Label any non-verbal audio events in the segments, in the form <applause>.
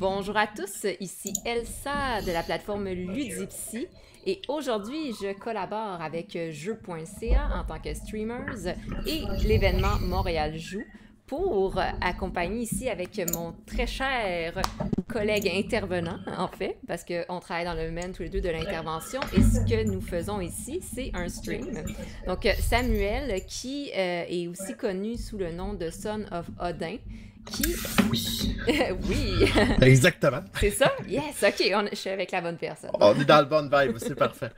Bonjour à tous, ici Elsa de la plateforme Ludipsy et aujourd'hui je collabore avec jeu.ca en tant que streamers et l'événement Montréal Joue pour accompagner ici avec mon très cher collègue intervenant, en fait, parce qu'on travaille dans le domaine tous les deux de l'intervention, et ce que nous faisons ici, c'est un stream. Donc, Samuel, qui euh, est aussi connu sous le nom de Son of Odin, qui. <laughs> oui. Exactement. C'est ça? Yes, ok, je suis avec la bonne personne. on est dans le bon vibe, c'est parfait.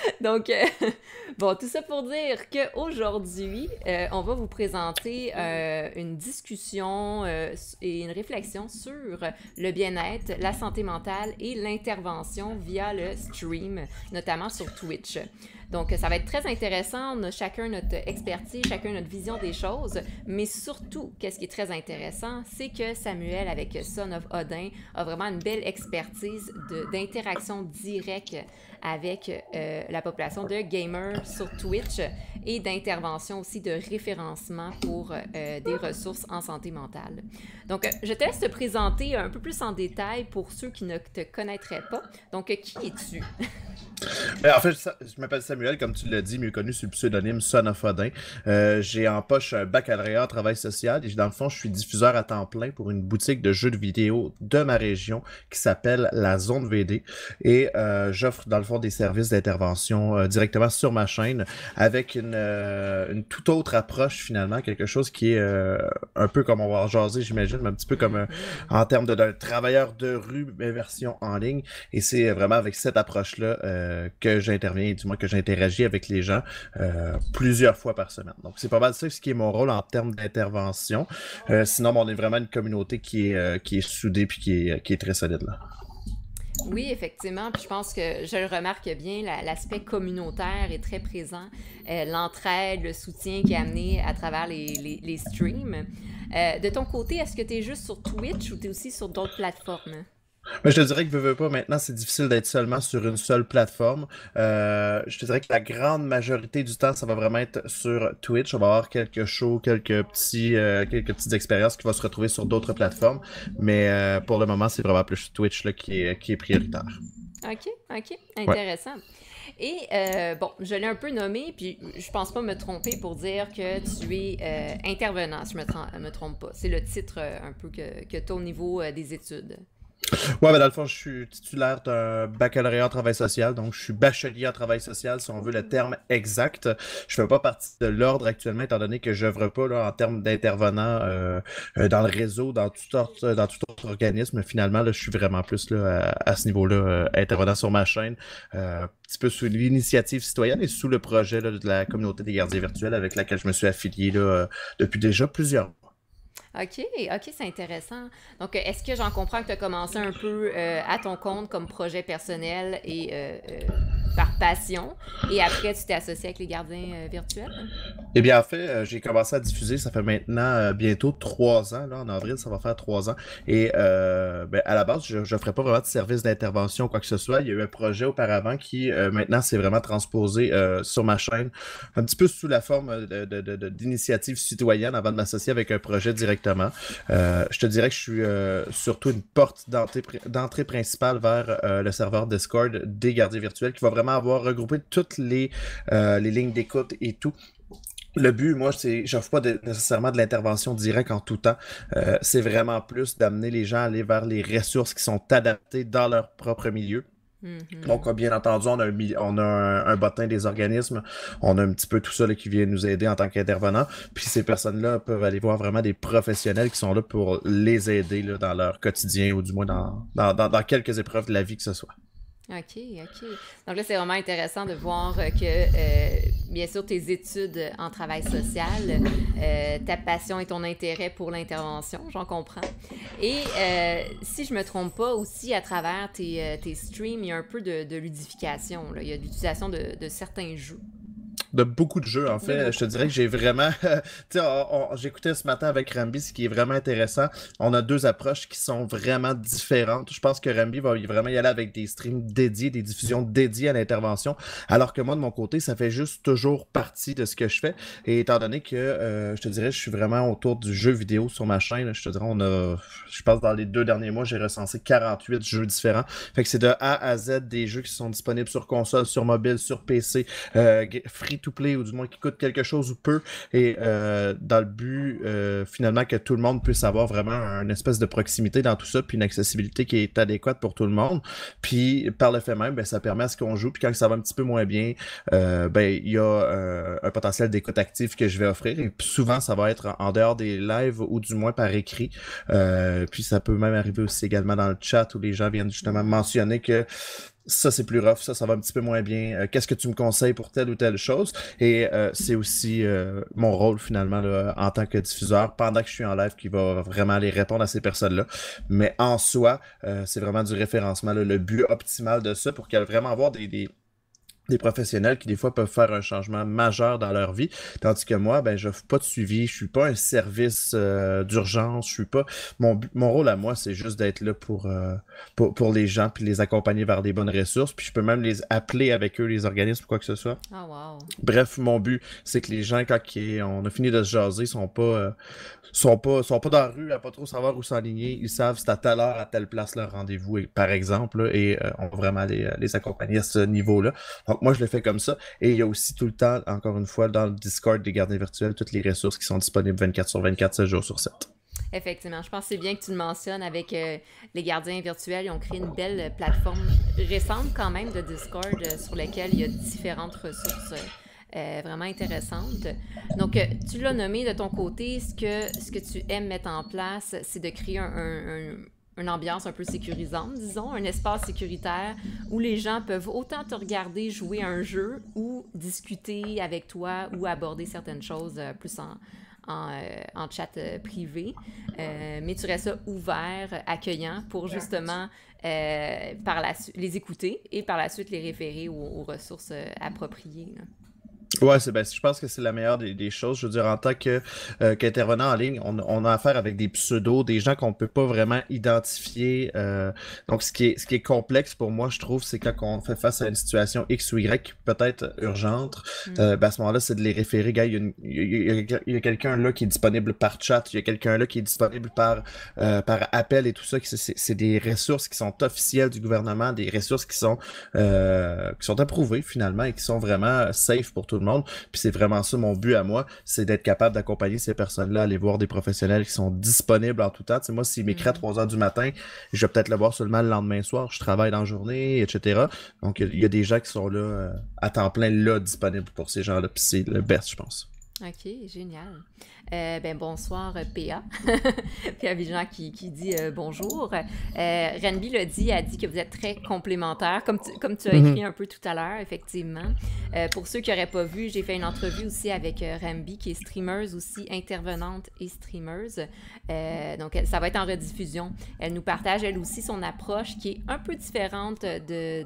<laughs> Donc, euh, <laughs> bon, tout ça pour dire qu'aujourd'hui, aujourd'hui, euh, on va vous présenter euh, une discussion et une réflexion sur le bien-être, la santé mentale et l'intervention via le stream, notamment sur Twitch. Donc, ça va être très intéressant. On a chacun notre expertise, chacun notre vision des choses. Mais surtout, qu'est-ce qui est très intéressant, c'est que Samuel, avec Son of Odin, a vraiment une belle expertise d'interaction directe avec euh, la population de gamers sur Twitch et d'intervention aussi de référencement pour euh, des ressources en santé mentale. Donc, euh, je te laisse te présenter un peu plus en détail pour ceux qui ne te connaîtraient pas. Donc, euh, qui es-tu? Euh, en fait, je m'appelle Samuel, comme tu l'as dit, mieux connu sous le pseudonyme Sonophodin. j'ai en poche un baccalauréat en travail social et dans le fond, je suis diffuseur à temps plein pour une boutique de jeux de vidéo de ma région qui s'appelle La Zone VD. Et j'offre dans le fond des services d'intervention directement sur ma chaîne avec une, une, toute autre approche finalement, quelque chose qui est un peu comme on va jaser, j'imagine un petit peu comme euh, en termes de travailleur de rue, mais version en ligne. Et c'est euh, vraiment avec cette approche-là euh, que j'interviens, du moins que j'interagis avec les gens plusieurs fois par semaine. Donc c'est pas mal ça, ce qui est mon rôle en termes d'intervention. sinon, on est vraiment une communauté qui est, qui est soudée puis qui est, qui est très solide là. Oui, effectivement. Puis je pense que je le remarque bien, l'aspect communautaire est très présent. L'entraide, le soutien qui est amené à travers les, les, les streams. Euh, de ton côté, est-ce que tu es juste sur Twitch ou tu es aussi sur d'autres plateformes? Mais je te dirais que veux, pas, maintenant, c'est difficile d'être seulement sur une seule plateforme. Euh, je te dirais que la grande majorité du temps, ça va vraiment être sur Twitch. On va avoir quelques shows, quelques, petits, euh, quelques petites expériences qui vont se retrouver sur d'autres plateformes. Mais pour le moment, c'est vraiment plus Twitch qui, est, prioritaire. OK, OK, intéressant. Et euh, bon, je l'ai un peu nommé, puis je pense pas me tromper pour dire que tu es euh, intervenant, si je me, me trompe pas. C'est le titre euh, un peu que, que tu as au niveau des études. Ouais, mais dans le fond, je suis titulaire d'un baccalauréat en travail social, donc je suis bachelier en travail social, si on veut le terme exact. Je ne fais pas partie de l'ordre actuellement, étant donné que je œuvre pas en termes d'intervenant euh, euh, dans le réseau, dans euh, tout autre, dans tout organisme. Finalement, je suis vraiment plus là, à, ce niveau-là, intervenant sur ma chaîne, un petit peu sous l'initiative citoyenne et sous le projet de la communauté des gardiens virtuels avec laquelle je me suis affilié depuis déjà plusieurs mois. OK, OK, c'est intéressant. Donc, est-ce que j'en comprends que tu as commencé un peu euh, à ton compte comme projet personnel et euh, euh, par passion, et après, tu t'es associé avec les gardiens virtuels? Eh bien, en fait, j'ai commencé à diffuser, ça fait maintenant bientôt trois ans, là, en avril, ça va faire trois ans. Et ben, à la base, je ne ferais pas vraiment de service d'intervention ou quoi que ce soit. Il y a eu un projet auparavant qui, maintenant, s'est vraiment transposé sur ma chaîne, un petit peu sous la forme d'initiative de, citoyenne avant de m'associer avec un projet direct euh, je te dirais que je suis euh, surtout une porte d'entrée principale vers euh, le serveur Discord des gardiens virtuels qui va vraiment avoir regroupé toutes les, les lignes d'écoute et tout. Le but, moi, c'est, j'offre pas nécessairement de l'intervention directe en tout temps. c'est vraiment plus d'amener les gens à aller vers les ressources qui sont adaptées dans leur propre milieu. Mhm. Donc, euh, bien entendu, on a, un, on a un, bottin des organismes, on a un petit peu tout ça qui vient nous aider en tant qu'intervenant. Puis ces personnes-là peuvent aller voir vraiment des professionnels qui sont là pour les aider dans leur quotidien ou du moins dans quelques épreuves de la vie que ce soit. OK, OK. Donc là, c'est vraiment intéressant de voir euh, que, euh, bien sûr, tes études en travail social, euh, ta passion et ton intérêt pour l'intervention, j'en comprends. Et si je me trompe pas, aussi à travers tes, tes streams, il y a un peu de, de ludification. Là. Il y a l'utilisation de, de certains jeux de beaucoup de jeux, en fait. Je te dirais que j'ai vraiment. <laughs> J'écoutais ce matin avec Rambi, ce qui est vraiment intéressant. On a deux approches qui sont vraiment différentes. Je pense que Rambi va vraiment y aller avec des streams dédiés, des diffusions dédiées à l'intervention. Alors que moi, de mon côté, ça fait juste toujours partie de ce que je fais. Et étant donné que euh, je te dirais, je suis vraiment autour du jeu vidéo sur ma chaîne, je te dirais, on a. Je pense dans les deux derniers mois, j'ai recensé 48 jeux différents. Fait que c'est de A à Z des jeux qui sont disponibles sur console, sur mobile, sur PC, euh, to play ou du moins qui coûte quelque chose ou peu, et euh, dans le but, euh, finalement, que tout le monde puisse avoir vraiment une espèce de proximité dans tout ça, puis une accessibilité qui est adéquate pour tout le monde. Puis, par le fait même, ben, ça permet à ce qu'on joue, puis quand ça va un petit peu moins bien, euh, ben, il y a un potentiel d'écoute active que je vais offrir, et souvent, ça va être en dehors des lives, ou du moins par écrit. puis, ça peut même arriver aussi également dans le chat, où les gens viennent justement mentionner que ça c'est plus rough, ça ça va un petit peu moins bien, euh, qu'est-ce que tu me conseilles pour telle ou telle chose. Et euh, c'est aussi euh, mon rôle finalement en tant que diffuseur pendant que je suis en live qui va vraiment aller répondre à ces personnes-là. Mais en soi, c'est vraiment du référencement, le but optimal de ça pour qu'elles vraiment avoir des, des professionnels qui des fois peuvent faire un changement majeur dans leur vie, tandis que moi, ben, je fais pas de suivi, je suis pas un service d'urgence, je suis pas. Mon, rôle à moi, c'est juste d'être là pour, pour, les gens, puis les accompagner vers des bonnes ressources. Puis je peux même les appeler avec eux, les organismes, quoi que ce soit. Ah, Bref, mon but, c'est que les gens, quand on a fini de se jaser, sont pas, euh, sont pas, sont pas dans la rue à pas trop savoir où s'aligner. Ils savent c'est à telle heure, à telle place leur rendez-vous, par exemple, et euh, on va vraiment les, euh, les accompagner à ce niveau-là. Donc moi, je le fais comme ça. Et il y a aussi tout le temps, encore une fois, dans le Discord des gardiens virtuels, toutes les ressources qui sont disponibles 24 sur 24, 7 jours sur 7. Effectivement, je pense que c'est bien que tu le mentionnes avec euh, les gardiens virtuels. Ils ont créé une belle plateforme récente quand même de Discord euh, sur laquelle il y a différentes ressources euh, vraiment intéressantes. Donc, tu l'as nommé de ton côté, ce que, ce que tu aimes mettre en place, c'est de créer une ambiance un peu sécurisante, disons, un espace sécuritaire où les gens peuvent autant te regarder jouer un jeu ou discuter avec toi ou aborder certaines choses plus en, euh, en, chat euh, privé. Euh, mais tu restes ouvert, accueillant pour justement par la les écouter et par la suite les référer aux, ressources appropriées. Oui, ben, je pense que c'est la meilleure des, choses. Je veux dire, en tant euh, qu'intervenant en ligne, on, a affaire avec des pseudos, des gens qu'on peut pas vraiment identifier. Euh, donc, ce qui, est, ce qui est complexe pour moi, je trouve, c'est quand on fait face à une situation X ou Y peut être urgente, mm. euh, ben, à ce moment-là, c'est de les référer. il y a, quelqu'un là qui est disponible par chat, il y a quelqu'un là qui est disponible par, par appel et tout ça. C'est des ressources qui sont officielles du gouvernement, des ressources qui sont, qui sont approuvées finalement et qui sont vraiment safe pour tout le monde. Puis c'est vraiment ça mon but à moi, c'est d'être capable d'accompagner ces personnes-là, aller voir des professionnels qui sont disponibles en tout temps. Tu sais, moi, s'il m'écrit à 3 mhm. heures du matin, je vais peut-être le voir seulement le lendemain soir, je travaille dans la journée, etc. Donc, il y, a des gens qui sont là euh, à temps plein, là, disponibles pour ces gens-là. Puis c'est le best, je pense. OK, génial. Euh, ben, bonsoir euh, PA. Puis <laughs> à Vigilant qui, qui dit euh, bonjour. Renby l'a dit, a dit que vous êtes très complémentaire, comme tu, comme tu as mhm. écrit un peu tout à l'heure, effectivement. pour ceux qui n'auraient pas vu, j'ai fait une entrevue aussi avec Renby, qui est streameuse aussi, intervenante et streameuse. donc ça va être en rediffusion. Elle nous partage elle aussi son approche qui est un peu différente de,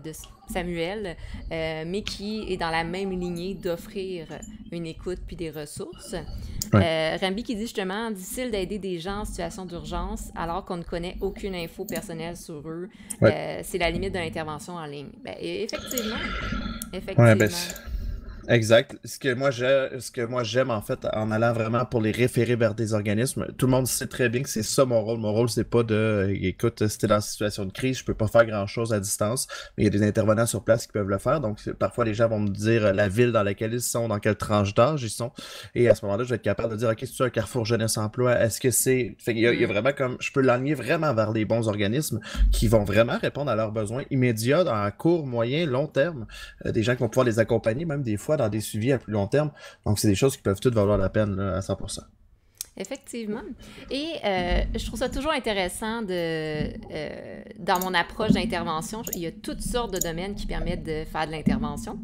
Samuel, mais qui est dans la même lignée d'offrir une écoute puis des ressources. Euh, Rambi qui dit justement difficile d'aider des gens en situation d'urgence alors qu'on ne connaît aucune info personnelle sur eux. Euh, c'est la limite de l'intervention en ligne. Ben, e-, effectivement. Ben, effectivement. Exact. Ce que moi j'aime, en fait en allant vraiment pour les référer vers des organismes, tout le monde sait très bien que c'est ça mon rôle. Mon rôle c'est pas de écoute, c'était dans une situation de crise, je peux pas faire grand-chose à distance, mais il y a des intervenants sur place qui peuvent le faire. Donc parfois les gens vont me dire la ville dans laquelle ils sont, dans quelle tranche d'âge ils sont et à ce moment-là, je vais être capable de dire OK, c'est un carrefour jeunesse emploi, est-ce que c'est il y, a, mm. vraiment comme je peux l'aligner vraiment vers les bons organismes qui vont vraiment répondre à leurs besoins immédiats en court, moyen, long terme, euh, des gens qui vont pouvoir les accompagner même des fois dans des suivis à plus long terme. Donc, c'est des choses qui peuvent toutes valoir la peine à 100%. Effectivement. Et euh, je trouve ça toujours intéressant de, euh, dans mon approche d'intervention. Il y a toutes sortes de domaines qui permettent de faire de l'intervention.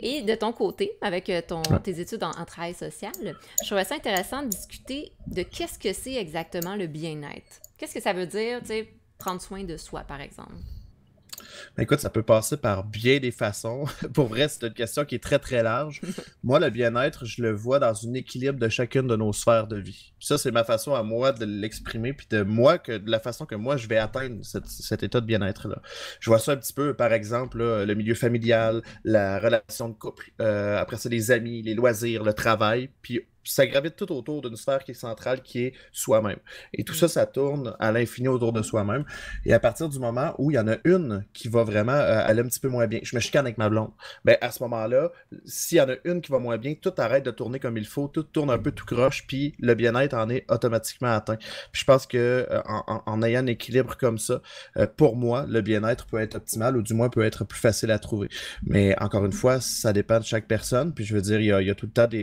Et de ton côté, avec euh, ton, tes études en, en, travail social, je trouvais ça intéressant de discuter de qu'est-ce que c'est exactement le bien-être. Qu'est-ce que ça veut dire, tu sais, prendre soin de soi, par exemple? Écoute, ça peut passer par bien des façons. <laughs> Pour vrai, c'est une question qui est très, très large. <laughs> moi, le bien-être, je le vois dans un équilibre de chacune de nos sphères de vie. ça, c'est ma façon à moi de l'exprimer, puis de moi, que, de la façon que moi, je vais atteindre cet état de bien-être-là. Je vois ça un petit peu, par exemple, le milieu familial, la relation de couple, euh, après ça, les amis, les loisirs, le travail. Puis ça gravite tout autour d'une sphère qui est centrale, qui est soi-même. Et tout mm. ça, ça tourne à l'infini autour de soi-même. Et à partir du moment où il y en a une qui va vraiment euh, aller un petit peu moins bien, je me chicane avec ma blonde, ben à ce moment-là, s'il y en a une qui va moins bien, tout arrête de tourner comme il faut, tout tourne un peu tout croche, puis le bien-être en est automatiquement atteint. Puis je pense que euh, en, ayant un équilibre comme ça, euh, pour moi, le bien-être peut être optimal ou du moins peut être plus facile à trouver. Mais encore une fois, ça dépend de chaque personne. Puis je veux dire, il y a, tout le temps des,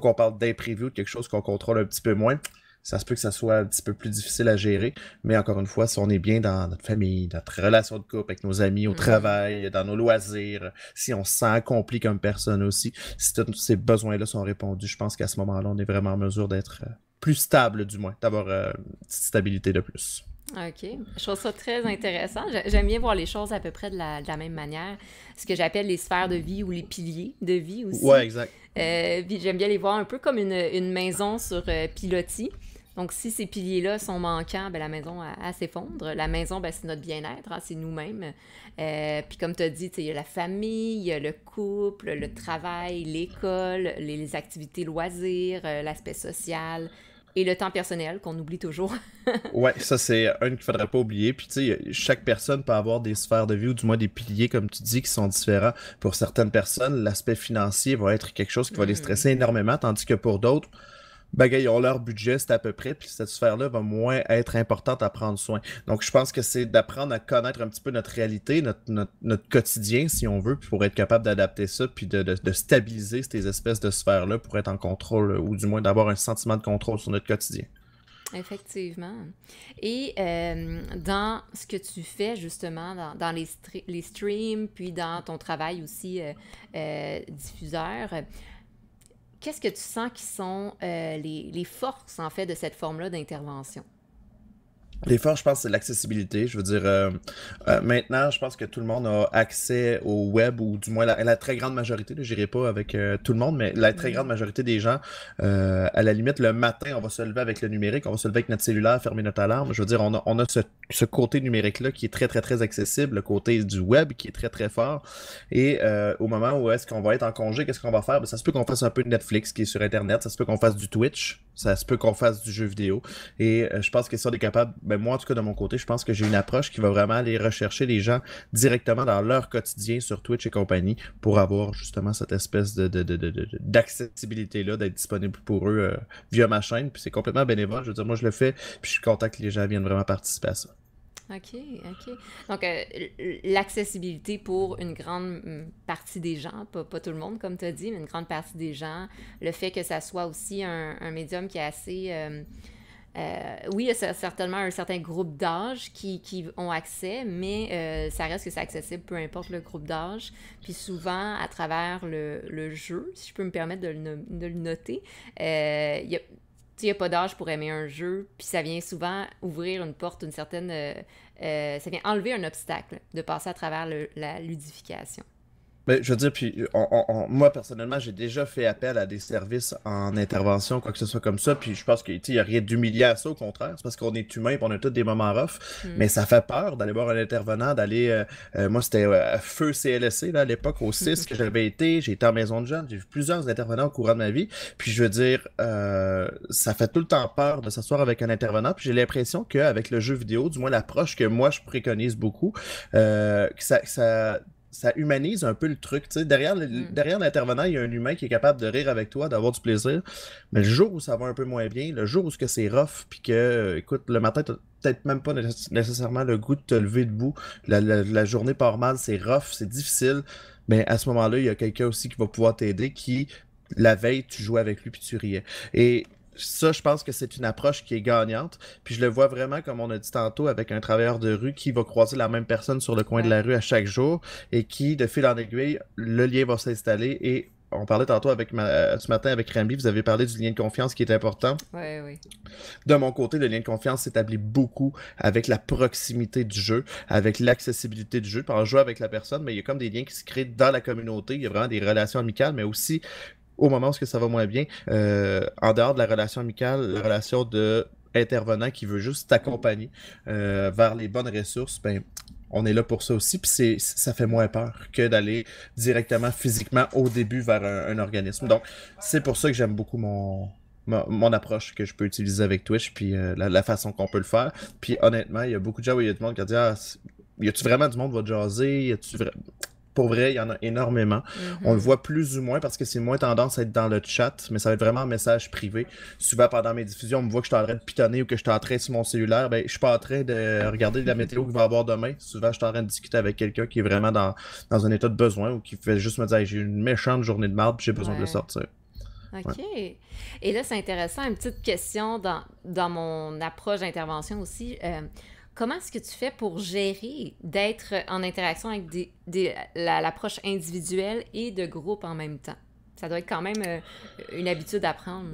qu'on parle d'imprévu, de quelque chose qu'on contrôle un petit peu moins, ça se peut que ça soit un petit peu plus difficile à gérer. Mais encore une fois, si on est bien dans notre famille, notre relation de couple, avec nos amis, au mm. travail, dans nos loisirs, si on s'en sent comme personne aussi, si tous ces besoins-là sont répondus, je pense qu'à ce moment-là, on est vraiment en mesure d'être euh, plus stable, du moins, d'avoir une euh, petite stabilité de plus. OK. Je trouve ça très intéressant. J'aime bien voir les choses à peu près de la, même manière. Ce que j'appelle les sphères de vie ou les piliers de vie aussi. Oui, exact. Euh, puis j'aime bien les voir un peu comme une, maison sur euh, pilotis. Donc, si ces piliers-là sont manquants, ben la maison a, s'effondre. La maison, ben c'est notre bien-être, hein, c'est nous-mêmes. Euh, puis, comme tu as dit, il y a la famille, le couple, le travail, l'école, les activités loisirs, l'aspect social, et le temps personnel qu'on oublie toujours. <laughs> ouais, ça c'est un qu'il faudrait pas oublier. Puis tu sais, chaque personne peut avoir des sphères de vie ou du moins des piliers, comme tu dis, qui sont différents. Pour certaines personnes, l'aspect financier va être quelque chose qui va les hmm. stresser énormément, tandis que pour d'autres, gars, ils ont leur budget, c'est à peu près, puis cette sphère-là va moins être importante à prendre soin. Donc, je pense que c'est d'apprendre à connaître un petit peu notre réalité, notre, quotidien, si on veut, puis pour être capable d'adapter ça, puis de, stabiliser ces espèces de sphères-là pour être en contrôle, ou du moins d'avoir un sentiment de contrôle sur notre quotidien. Effectivement. Et euh, dans ce que tu fais justement, dans, les, streams, puis dans ton travail aussi euh, euh, diffuseur, Qu'est-ce que tu sens qui sont euh, les, les, forces, en fait, de cette forme-là d'intervention? L'effort, je pense, c'est l'accessibilité. Je veux dire, euh, euh, maintenant, je pense que tout le monde a accès au web, ou du moins la, très grande majorité, je n'irai pas avec euh, tout le monde, mais la très grande majorité des gens, à la limite, le matin, on va se lever avec le numérique, on va se lever avec notre cellulaire, fermer notre alarme. Je veux dire, on a, ce, côté numérique-là qui est très, très, très accessible, le côté du web qui est très, très fort. Et au moment où est-ce qu'on va être en congé, qu'est-ce qu'on va faire? Ben, ça se peut qu'on fasse un peu de Netflix qui est sur Internet, ça se peut qu'on fasse du Twitch, ça se peut qu'on fasse du jeu vidéo. Et euh, je pense que sont on est capable, ben, moi en tout cas de mon côté, je pense que j'ai une approche qui va vraiment aller rechercher les gens directement dans leur quotidien sur Twitch et compagnie pour avoir justement cette espèce de, d'accessibilité-là, d'être disponible pour eux euh, via ma chaîne. Puis c'est complètement bénévole. Je veux dire, moi je le fais, puis je suis content que les gens viennent vraiment participer à ça. OK, OK. Donc, euh, l'accessibilité pour une grande mm, partie des gens, pas, tout le monde, comme tu as dit, mais une grande partie des gens, le fait que ça soit aussi un, médium qui est assez... Euh, euh, oui, il y a certainement un certain groupe d'âge qui, qui, ont accès, mais ça reste que c'est accessible, peu importe le groupe d'âge. Puis souvent, à travers le, jeu, si je peux me permettre de le, noter, il y a il n'y a pas d'âge pour aimer un jeu, puis ça vient souvent ouvrir une porte, une certaine. Euh, euh, ça vient enlever un obstacle de passer à travers la ludification. Mais ben, je veux dire, puis euh, on, moi personnellement, j'ai déjà fait appel à des services en intervention, quoi que ce soit comme ça. Puis je pense qu'il n'y a rien d'humilié à ça, au contraire. C'est parce qu'on est humain et on a tous des moments rough. Hmm. Mais ça fait peur d'aller voir un intervenant, d'aller. Euh, euh, moi, c'était feu CLSC là, à l'époque, au 6 <laughs> que j'avais été. J'ai été en maison de jeunes. J'ai vu plusieurs intervenants au courant de ma vie. Puis je veux dire, ça fait tout le temps peur de s'asseoir avec un intervenant. Puis j'ai l'impression qu'avec le jeu vidéo, du moins l'approche que moi je préconise beaucoup, que ça, que ça ça humanise un peu le truc. derrière, mm. derrière l'intervenant, il y a un humain qui est capable de rire avec toi, d'avoir du plaisir. Mais le jour où ça va un peu moins bien, le jour où ce que c'est rough, puis que, euh, écoute, le matin, t'as peut-être même pas nécessairement le goût de te lever debout. La, journée part mal, c'est rough, c'est difficile. Mais à ce moment-là, il y a quelqu'un aussi qui va pouvoir t'aider qui la veille, tu jouais avec lui puis tu riais. Et ça, je pense que c'est une approche qui est gagnante. Puis je le vois vraiment, comme on a dit tantôt, avec un travailleur de rue qui va croiser la même personne sur le coin de la rue à chaque jour et qui, de fil en aiguille, le lien va s'installer et on parlait tantôt avec euh, ce matin avec Rambi, vous avez parlé du lien de confiance qui est important. Oui, oui. De mon côté, le lien de confiance s'établit beaucoup avec la proximité du jeu, avec l'accessibilité du jeu. Par jouer avec la personne, mais il y a comme des liens qui se créent dans la communauté. Il y a vraiment des relations amicales, mais aussi au moment où -ce que ça va moins bien, euh, en dehors de la relation amicale, la relation de intervenant qui veut juste t'accompagner euh, vers les bonnes ressources, ben, on est là pour ça aussi. Puis ça fait moins peur que d'aller directement physiquement au début vers un, organisme. Donc, c'est pour ça que j'aime beaucoup mon, mon, approche que je peux utiliser avec Twitch, puis euh, la, façon qu'on peut le faire. Puis honnêtement, il y a beaucoup de gens où il y a du monde qui a dit ah, y a-tu vraiment du monde qui va jaser Y a-tu pour vrai, il y en a énormément. On le mhm. voit plus ou moins parce que c'est moins tendance à être dans le chat, mais ça va être vraiment un message privé. Souvent, pendant mes diffusions, on me voit que je suis en train de pitonner ou que je suis en train sur mon cellulaire. Ben, je suis pas en train de regarder la météo qu'il va avoir demain. Souvent, je suis en train de discuter avec quelqu'un qui est vraiment dans, un état de besoin ou qui fait juste me dire j'ai une méchante journée de marde j'ai besoin de le sortir. OK. Et là, c'est intéressant, une petite question dans, dans mon approche d'intervention aussi. Euh, comment est-ce que tu fais pour gérer d'être en interaction avec des, l'approche individuelle et de groupe en même temps? Ça doit être quand même euh, une habitude à prendre.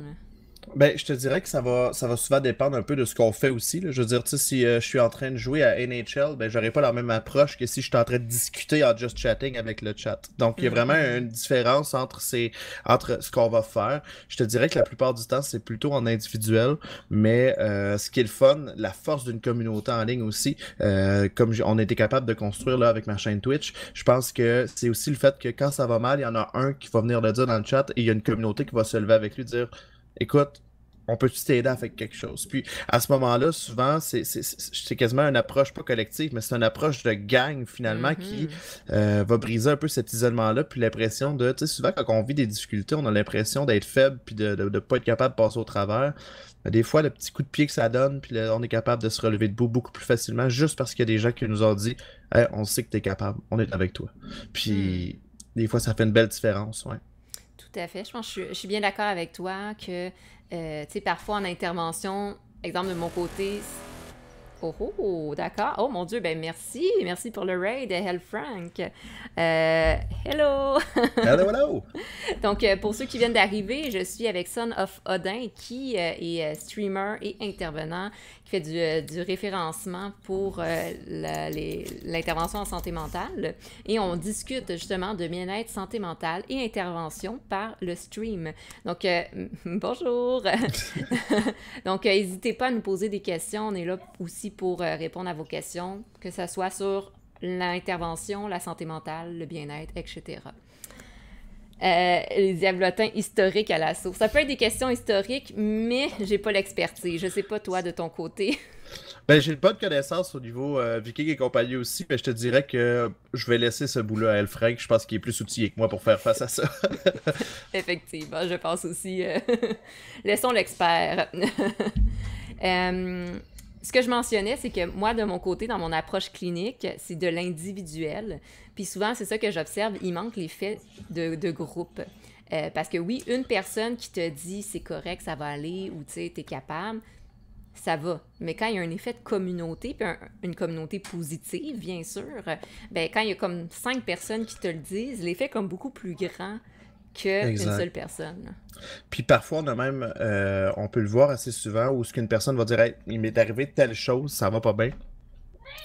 Ben, je te dirais que ça va, ça va souvent dépendre un peu de ce qu'on fait aussi. Je veux dire, si euh, je suis en train de jouer à NHL, ben, j'aurais pas la même approche que si je suis en train de discuter en just chatting avec le chat. Donc, il y a vraiment mm-hmm. une différence entre, ces, entre ce qu'on va faire. Je te dirais que la plupart du temps, c'est plutôt en individuel, mais euh, ce qui est le fun, la force d'une communauté en ligne aussi, euh, comme on était capable de construire là avec ma chaîne Twitch, je pense que c'est aussi le fait que quand ça va mal, il y en a un qui va venir le dire dans le chat et il y a une communauté qui va se lever avec lui dire écoute, on peut-tu t'aider à faire quelque chose? Puis à ce moment-là, souvent, c'est quasiment une approche pas collective, mais c'est une approche de gang finalement qui mm-hmm. euh, va briser un peu cet isolement-là, puis l'impression de, tu sais, souvent quand on vit des difficultés, on a l'impression d'être faible, puis de ne pas être capable de passer au travers. des fois, le petit coup de pied que ça donne, puis on est capable de se relever debout beaucoup plus facilement, juste parce qu'il y a des gens qui nous ont dit, on sait que tu es capable, on est avec toi. Puis mm. des fois, ça fait une belle différence, ouais tout à fait. Je pense que je, suis bien d'accord avec toi que, euh, tu sais, parfois en intervention, exemple de mon côté, Oh, oh d'accord. Oh mon Dieu, ben merci. Merci pour le raid, Hell Frank. Euh, hello. <laughs> hello, hello. Donc, euh, pour ceux qui viennent d'arriver, je suis avec Son of Odin, qui est streamer et intervenant, fait euh, du, référencement pour euh, les l'intervention en santé mentale. Et on discute justement de bien-être, santé mentale et intervention par le stream. Donc, euh, <laughs> bonjour! <laughs> Donc, n'hésitez pas à nous poser des questions. On est là aussi pour répondre à vos questions, que ce soit sur l'intervention, la santé mentale, le bien-être, etc. Euh, les diablotins historiques à la source. Ça peut être des questions historiques, mais j'ai pas l'expertise. Je sais pas, toi, de ton côté. <laughs> Ben, j'ai pas de connaissance au niveau euh, Viking et compagnie aussi, mais je te dirais que je vais laisser ce boulot à Elfrank. Je pense qu'il est plus outillé que moi pour faire face à ça. <laughs> Effectivement, je pense aussi. Euh, <laughs> laissons l'expert ce que je mentionnais, c'est que moi, de mon côté, dans mon approche clinique, c'est de l'individuel. Puis souvent, c'est ça que j'observe, il manque l'effet de, groupe. Euh, parce que oui, une personne qui te dit c'est correct, ça va aller, ou tu sais, t'es capable, ça va. Mais quand il y a un effet de communauté, puis une communauté positive, bien sûr, ben quand il y a comme cinq personnes qui te le disent, l'effet est comme beaucoup plus grand qu'une seule personne. Puis parfois, on même, euh, on peut le voir assez souvent, où ce qu'une personne va dire il m'est arrivé telle chose, ça va pas bien ».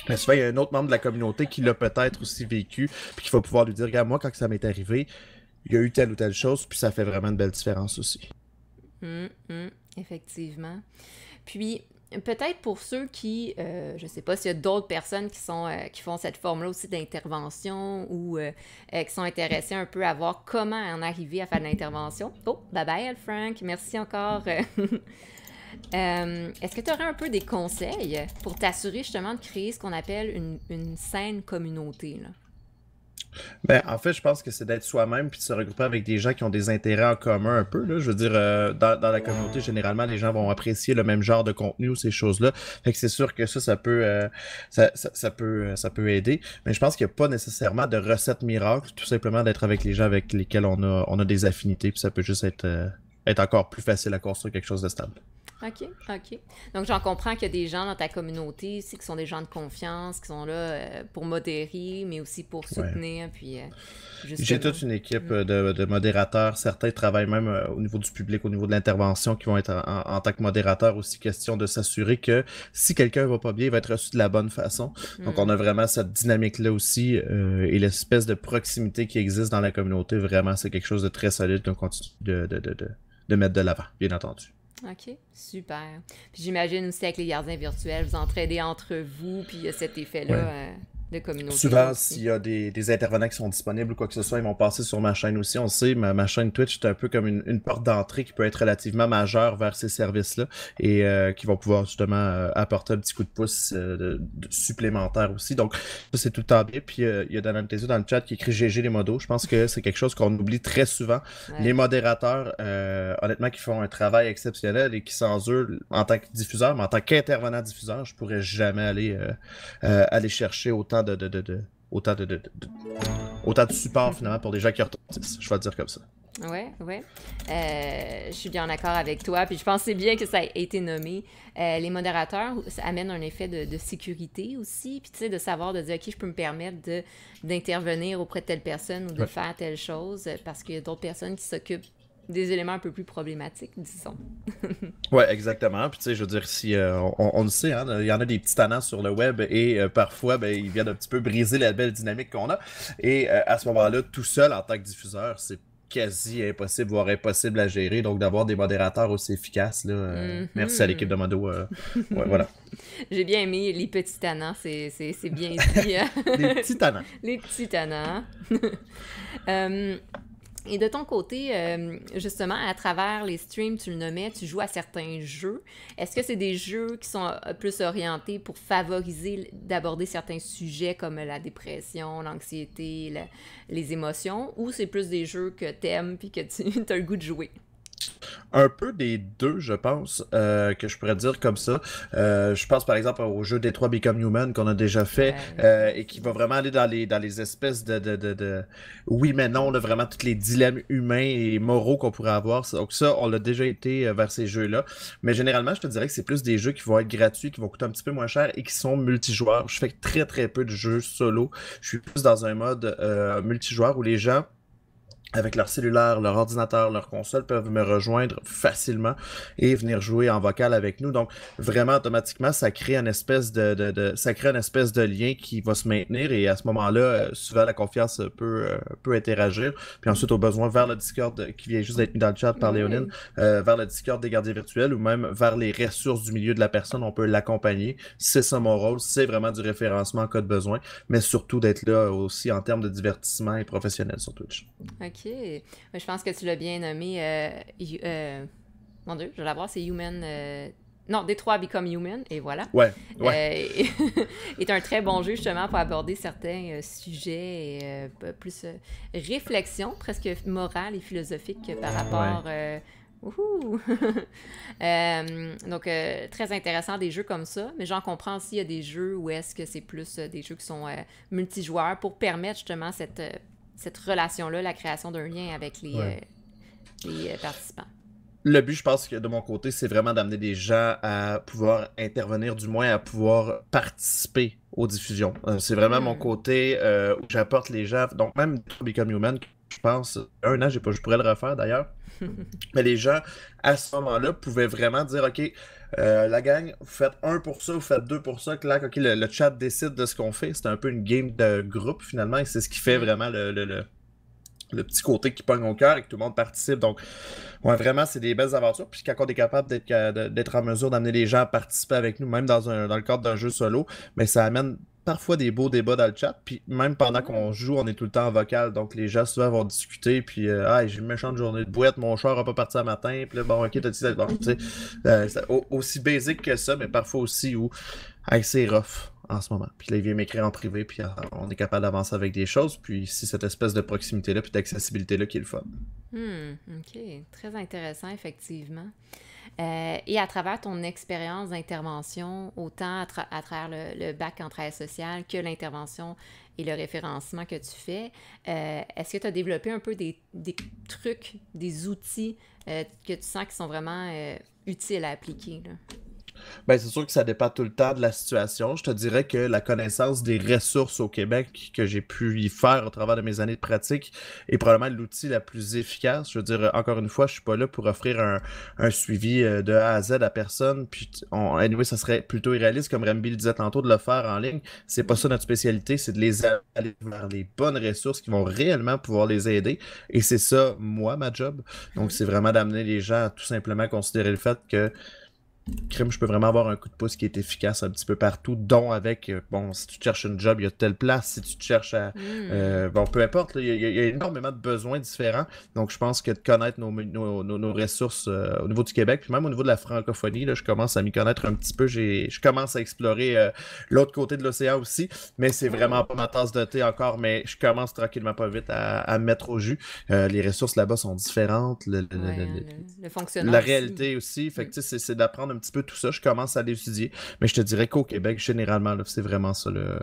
Mais souvent, il y a un autre membre de la communauté qui l'a peut-être aussi vécu, puis qui va pouvoir lui dire « Regarde, moi, quand ça m'est arrivé, il y a eu telle ou telle chose, puis ça fait vraiment une belle différence aussi. Hum, hum, effectivement. Puis, peut-être pour ceux qui, euh, je ne sais pas s'il y a d'autres personnes qui, euh, font cette forme-là aussi d'intervention ou euh, qui sont intéressés un peu à voir comment en arriver à faire de l'intervention. Oh, bye bye, Frank. Merci encore. <laughs> Est-ce que tu aurais un peu des conseils pour t'assurer justement de créer ce qu'on appelle une, une saine communauté? Là? Ben, en fait, je pense que c'est d'être soi-même puis de se regrouper avec des gens qui ont des intérêts en commun un peu. Je veux dire, euh, dans, la communauté, généralement, les gens vont apprécier le même genre de contenu ou ces choses-là. Fait que c'est sûr que ça, ça peut, euh, ça, peut, euh, ça peut aider. Mais je pense qu'il n'y a pas nécessairement de recette miracle, tout simplement d'être avec les gens avec lesquels on a, des affinités, puis ça peut juste être être encore plus facile à construire quelque chose de stable. OK, OK. Donc, j'en comprends qu'il y a des gens dans ta communauté aussi qui sont des gens de confiance, qui sont là euh, pour modérer, mais aussi pour soutenir. Puis, euh, J'ai toute une équipe euh, de, modérateurs. Certains travaillent même au niveau du public, au niveau de l'intervention, qui vont être en, tant que modérateurs aussi. Question de s'assurer que si quelqu'un ne va pas bien, il va être reçu de la bonne façon. Donc, on a mm. vraiment cette dynamique-là aussi et l'espèce de proximité qui existe dans la communauté. Vraiment, c'est quelque chose de très solide de de mettre de l'avant, bien entendu. OK, super. Puis j'imagine aussi avec les gardiens virtuels, vous entraidez entre vous, puis il y a cet effet-là. Euh, de Souvent, s'il y a des, intervenants qui sont disponibles ou quoi que ce soit, ils vont passer sur ma chaîne aussi. On sait, ma, chaîne Twitch est un peu comme une, porte d'entrée qui peut être relativement majeure vers ces services-là et euh, qui vont pouvoir justement euh, apporter un petit coup de pouce euh, supplémentaire aussi. Donc, ça, c'est tout le temps bien. Puis, il y a Tesou dans le chat qui écrit GG les modos. Je pense que c'est quelque chose qu'on oublie très souvent. Les modérateurs, honnêtement, qui font un travail exceptionnel et qui, sans eux, en tant que diffuseur, mais en tant qu'intervenant diffuseur, je pourrais jamais aller, aller chercher autant autant de, de, autant de, de support finalement pour des gens qui retournent. Je vais dire comme ça. Ouais, oui. Euh, je suis bien en accord avec toi. Puis je pensais bien que ça ait été nommé. Euh, les modérateurs, ça amène un effet de, sécurité aussi. Puis tu sais, de savoir, de dire, OK, je peux me permettre d'intervenir auprès de telle personne ou de faire telle chose parce qu'il y a d'autres personnes qui s'occupent des éléments un peu plus problématiques, disons. <laughs> ouais, exactement. Puis tu sais, je veux dire, si euh, on, le sait, hein, il y en a des petits tannants sur le web et euh, parfois, ben, ils viennent un petit peu briser la belle dynamique qu'on a. Et euh, à ce moment-là, tout seul en tant que diffuseur, c'est quasi impossible, voire impossible à gérer. Donc, d'avoir des modérateurs aussi efficaces, là, mhm. merci à l'équipe de Mado. ouais, voilà. <laughs> J'ai bien aimé les petits tannants, c'est bien dit. <laughs> les petits tannants. les petits tannants. Et de ton côté, euh, justement, à travers les streams, tu le nommais, tu joues à certains jeux. Est-ce que c'est des jeux qui sont euh, plus orientés pour favoriser d'aborder certains sujets comme la dépression, l'anxiété, les émotions, ou c'est plus des jeux que aimes puis que tu <laughs> as goût de jouer? un peu des deux, je pense, euh, que je pourrais dire comme ça. Euh, je pense par exemple au jeu des Become Human qu'on a déjà fait euh, et qui va vraiment aller dans les, dans les espèces de, oui mais non, vraiment tous les dilemmes humains et moraux qu'on pourrait avoir. Donc ça, on l'a déjà été vers ces jeux-là. Mais généralement, je te dirais que c'est plus des jeux qui vont être gratuits, qui vont coûter un petit peu moins cher et qui sont multijoueurs. Je fais très très peu de jeux solo. Je suis plus dans un mode multijoueur où les gens avec leur cellulaire, leur ordinateur, leur console, peuvent me rejoindre facilement et venir jouer en vocal avec nous. Donc, vraiment, automatiquement, ça crée une espèce de, de, ça crée une espèce de lien qui va se maintenir et à ce moment-là, euh, souvent, la confiance peut, euh, peut interagir. Puis ensuite, au besoin, vers le Discord qui vient juste d'être mis dans le chat par Léonine, euh, vers le Discord des gardiens virtuels ou même vers les ressources du milieu de la personne, on peut l'accompagner. C'est ça mon rôle, c'est vraiment du référencement en cas de besoin, mais surtout d'être là aussi en termes de divertissement et professionnel sur Twitch. OK. je pense que tu l'as bien nommé. Euh, euh, mon Dieu, je vais l'avoir, c'est Human. Euh, non, Détroit Become Human, et voilà. Ouais. ouais. <laughs> est un très bon jeu justement pour aborder certains sujets plus réflexion, presque morale et philosophique par rapport. <laughs> donc, très intéressant des jeux comme ça. Mais j'en comprends aussi, il y a des jeux où est-ce que c'est plus des jeux qui sont multijoueurs pour permettre justement cette cette relation-là, la création d'un lien avec les, euh, euh, participants. Le but, je pense que de mon côté, c'est vraiment d'amener des gens à pouvoir intervenir, du moins à pouvoir participer aux diffusions. Euh, c'est vraiment mm. mon côté où j'apporte les gens, donc même Become Human, je pense, un an, pas, je pourrais le refaire d'ailleurs. <laughs> Mais les gens, à ce moment-là, pouvaient vraiment dire OK, euh, la gang, vous faites un pour ça, vous faites deux pour ça, clac, OK, le, chat décide de ce qu'on fait. C'est un peu une game de groupe finalement, et c'est ce qui fait mm. vraiment le, le, petit côté qui pogne au cœur et que tout le monde participe. Donc, ouais, vraiment, c'est des belles aventures. Puis quand on est capable d'être, euh, en mesure d'amener les gens à participer avec nous, même dans, dans le cadre d'un jeu solo, mais ça amène parfois des beaux débats dans le chat. Puis même pendant qu'on joue, on est tout le temps en vocal. Donc les gens souvent vont discuter. Puis, ah, j'ai une méchante journée de boîte, mon char n'a pas parti à matin. Puis là, bon, ok, t'as dit c'est aussi basique que ça, mais parfois aussi où, c'est rough en ce moment. Puis là, il vient m'écrire en privé. Puis euh, on est capable d'avancer avec des choses. Puis c'est cette espèce de proximité-là, puis d'accessibilité-là qui est le fun. Hmm, ok. Très intéressant, effectivement. Euh, et à travers ton expérience d'intervention, autant à, travers le, bac en travail social que l'intervention et le référencement que tu fais, euh, est-ce que tu as développé un peu des, trucs, des outils euh, que tu sens qui sont vraiment utiles à appliquer? Ben, c'est sûr que ça dépend tout le temps de la situation. Je te dirais que la connaissance des ressources au Québec que j'ai pu y faire au travers de mes années de pratique est probablement l'outil la plus efficace. Je veux dire, encore une fois, je suis pas là pour offrir un, suivi euh, de A à Z à personne. Puis, on, anyway, ça serait plutôt irréaliste, comme Rambi le disait tantôt, de le faire en ligne. C'est pas ça notre spécialité, c'est de les aller vers les bonnes ressources qui vont réellement pouvoir les aider. Et c'est ça, moi, ma job. Donc, c'est vraiment d'amener les gens à tout simplement considérer le fait que crime, je peux vraiment avoir un coup de pouce qui est efficace un petit peu partout, dont avec, euh, bon, si tu cherches une job, il y a telle place, si tu cherches à... Hmm. Euh, bon, peu importe, il y, a énormément de besoins différents. Donc, je pense que de connaître nos, nos, ressources euh, au niveau du Québec, puis même au niveau de la francophonie, là, je commence à m'y connaître un petit peu. Je commence à explorer l'autre côté de l'océan aussi, mais c'est vraiment pas ma tasse de thé encore, mais je commence tranquillement pas vite à, à mettre au jus. les ressources là-bas sont différentes. Le, hein, La réalité aussi. Fait que, c'est d'apprendre un petit peu tout ça. Je commence à l'étudier. Mais je te dirais qu'au Québec, généralement, c'est vraiment ça le.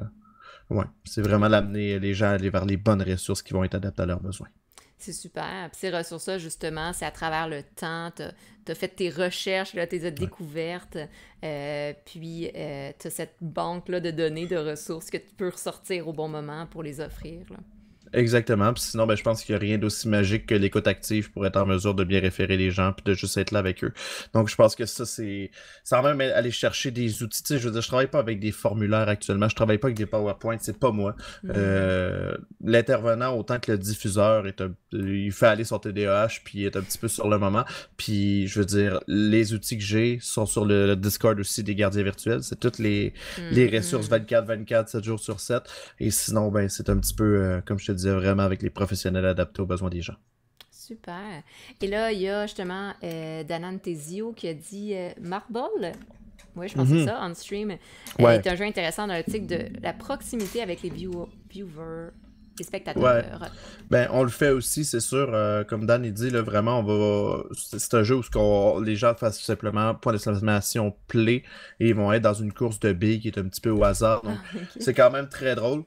c'est vraiment d'amener les gens à aller vers les bonnes ressources qui vont être adaptées à leurs besoins. C'est super. Puis ces ressources-là, justement, c'est à travers le temps. Tu as, fait tes recherches, là, tes découvertes. Euh, puis euh, tu as cette banque-là de données, de ressources que tu peux ressortir au bon moment pour les offrir. Exactement. sinon, ben, je pense qu'il n'y a rien d'aussi magique que l'écoute active pour être en mesure de bien référer les gens puis de juste être là avec eux. Donc, je pense que ça, c'est sans même aller chercher des outils. je veux dire, je travaille pas avec des formulaires actuellement. Je travaille pas avec des PowerPoint. C'est pas moi. Mm-hmm. Euh, l'intervenant, autant que le diffuseur, est il fait aller sur TDAH puis il est un petit peu sur le moment. Puis, je veux dire, les outils que j'ai sont sur le, Discord aussi des gardiens virtuels. C'est toutes les, les mm-hmm. ressources 24-24, 7 jours sur 7. Et sinon, ben, c'est un petit peu, euh, comme je te dis, vraiment avec les professionnels adaptés aux besoins des gens. Super. Et là, il y a justement euh, Danantezio qui a dit euh, Marble. Oui, je pensais mhm. ça, on stream. C'est euh, un jeu intéressant dans le titre de la proximité avec les viewers. Les spectateurs. Ben, on le fait aussi, c'est sûr. comme Dan il dit, là, vraiment, on va. C'est un jeu où ce les gens font simplement point d'exclamation play et ils vont être dans une course de billes qui est un petit peu au hasard. Donc, ah, c'est quand même très drôle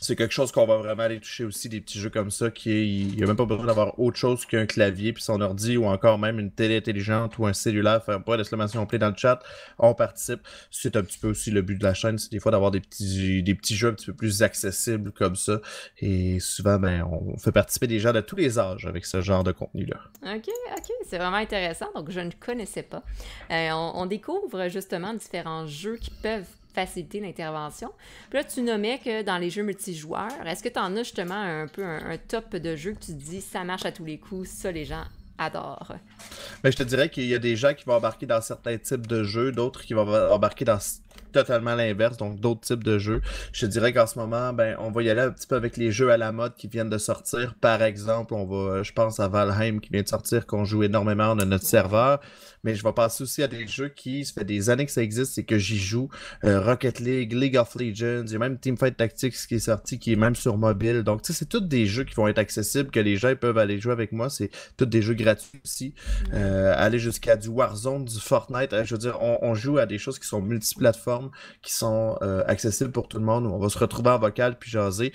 c'est quelque chose qu'on va vraiment aller toucher aussi, des petits jeux comme ça, qui il n'y a même pas besoin d'avoir autre chose qu'un clavier puis son ordi ou encore même une télé intelligente ou un cellulaire. Faire pas d'exclamation play dans le chat, on participe. C'est un petit peu aussi le but de la chaîne, c'est des fois d'avoir des petits, des petits jeux un petit peu plus accessibles comme ça. Et souvent, ben, on fait participer des gens de tous les âges avec ce genre de contenu-là. OK, OK, c'est vraiment intéressant. Donc, je ne connaissais pas. Euh, on découvre justement différents jeux qui peuvent faciliter l'intervention. Puis là, tu nommais que dans les jeux multijoueurs, est-ce que tu en as justement un peu un, top de jeu que tu te dis ça marche à tous les coups, ça les gens adorent? Mais ben, je te dirais qu'il y a des gens qui vont embarquer dans certains types de jeux, d'autres qui vont embarquer dans totalement l'inverse, donc d'autres types de jeux. Je te dirais qu'en ce moment, ben, on va y aller un petit peu avec les jeux à la mode qui viennent de sortir. Par exemple, on va, je pense à Valheim qui vient de sortir, qu'on joue énormément, dans notre serveur. Mais je vais passer aussi à des jeux qui, ça fait des années que ça existe et que j'y joue. Euh, Rocket League, League of Legends, il y a même Teamfight Tactics qui est sorti, qui est même sur mobile. Donc, tu c'est tous des jeux qui vont être accessibles, que les gens peuvent aller jouer avec moi. C'est tous des jeux gratuits aussi. Mm. Euh, aller jusqu'à du Warzone, du Fortnite. Euh, je veux dire, on, on joue à des choses qui sont multiplateformes qui sont euh, accessibles pour tout le monde. On va se retrouver en vocal puis jaser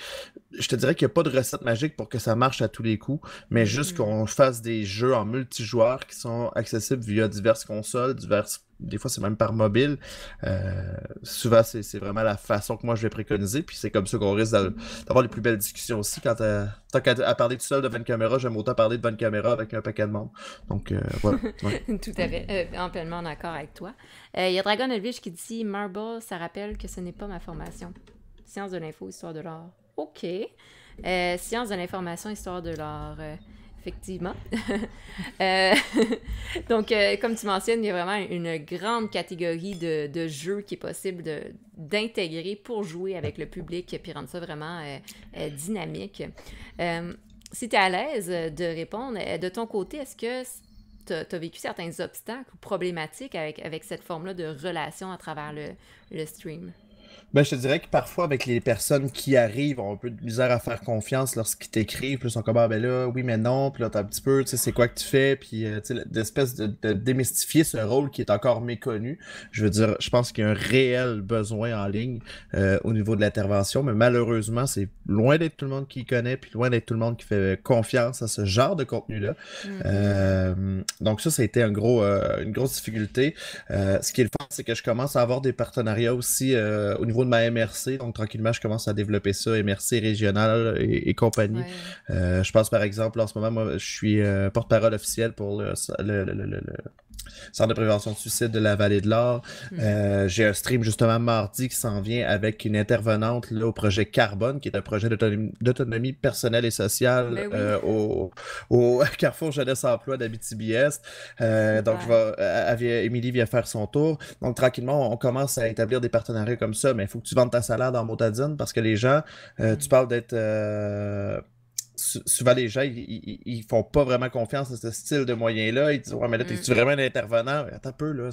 je te dirais qu'il n'y a pas de recette magique pour que ça marche à tous les coups, mais juste mm. qu'on fasse des jeux en multijoueur qui sont accessibles via diverses consoles, diverses des fois c'est même par mobile. Euh, souvent c'est vraiment la façon que moi je vais préconiser, puis c'est comme ça qu'on risque d'avoir les plus belles discussions aussi. Quand euh, tant qu'à parler tout seul devant une caméra, j'aime autant parler de une caméra avec un paquet de monde. Donc euh, voilà. <laughs> tout à fait, pleinement d'accord avec toi. Il y a Dragon Elvish qui dit Marble, ça rappelle que ce n'est pas ma formation. Science de l'info, histoire de l'art. OK. Euh, science de l'information, histoire de l'art. Euh, effectivement. <laughs> Euh, <laughs> donc, comme tu mentionnes, il y a vraiment une grande catégorie de, jeux qui est possible d'intégrer pour jouer avec le public puis rendre ça vraiment dynamique. si tu es à l'aise de répondre, de ton côté, est-ce que tu as, vécu certains obstacles ou problématiques avec, cette forme-là de relation à travers le stream? Ben, je te dirais que parfois, avec les personnes qui arrivent, on a un peu de misère à faire confiance lorsqu'ils t'écrivent. Puis ils sont comme, ah ben là, oui, mais non. Puis là, t'as un petit peu, tu sais, c'est quoi que tu fais. Puis, euh, tu sais, d'espèce de, de, démystifier ce rôle qui est encore méconnu. Je veux dire, je pense qu'il y a un réel besoin en ligne euh, au niveau de l'intervention. Mais malheureusement, c'est loin d'être tout le monde qui connaît. Puis loin d'être tout le monde qui fait confiance à ce genre de contenu-là. Mm-hmm. Euh, donc, ça, ça a été un gros, une grosse difficulté. ce qui est le c'est que je commence à avoir des partenariats aussi au niveau de ma MRC. Donc, tranquillement, je commence à développer ça, MRC régionale et, compagnie. Euh, je pense, par exemple, en ce moment, moi, je suis euh, porte-parole officiel pour le, Centre de prévention du suicide de la Vallée de l'Or. Hmm. Euh, j'ai un stream, justement, mardi qui s'en vient avec une intervenante au projet Carbone, qui est un projet d'autonomie personnelle et sociale ben au, au, <laughs> Carrefour Jeunesse Emploi d'Abitibi-Est. donc, Emilie Émilie vient faire son tour. Donc, tranquillement, on, on commence à établir des partenariats comme ça, mais faut que tu vendes ta salade en motadine parce que les gens, euh, tu mm. parles d'être euh, souvent les gens, ils, font pas vraiment confiance à ce style de moyens là Ils disent Ouais, mais là, tu es mm. vraiment un intervenant Attends un peu, là.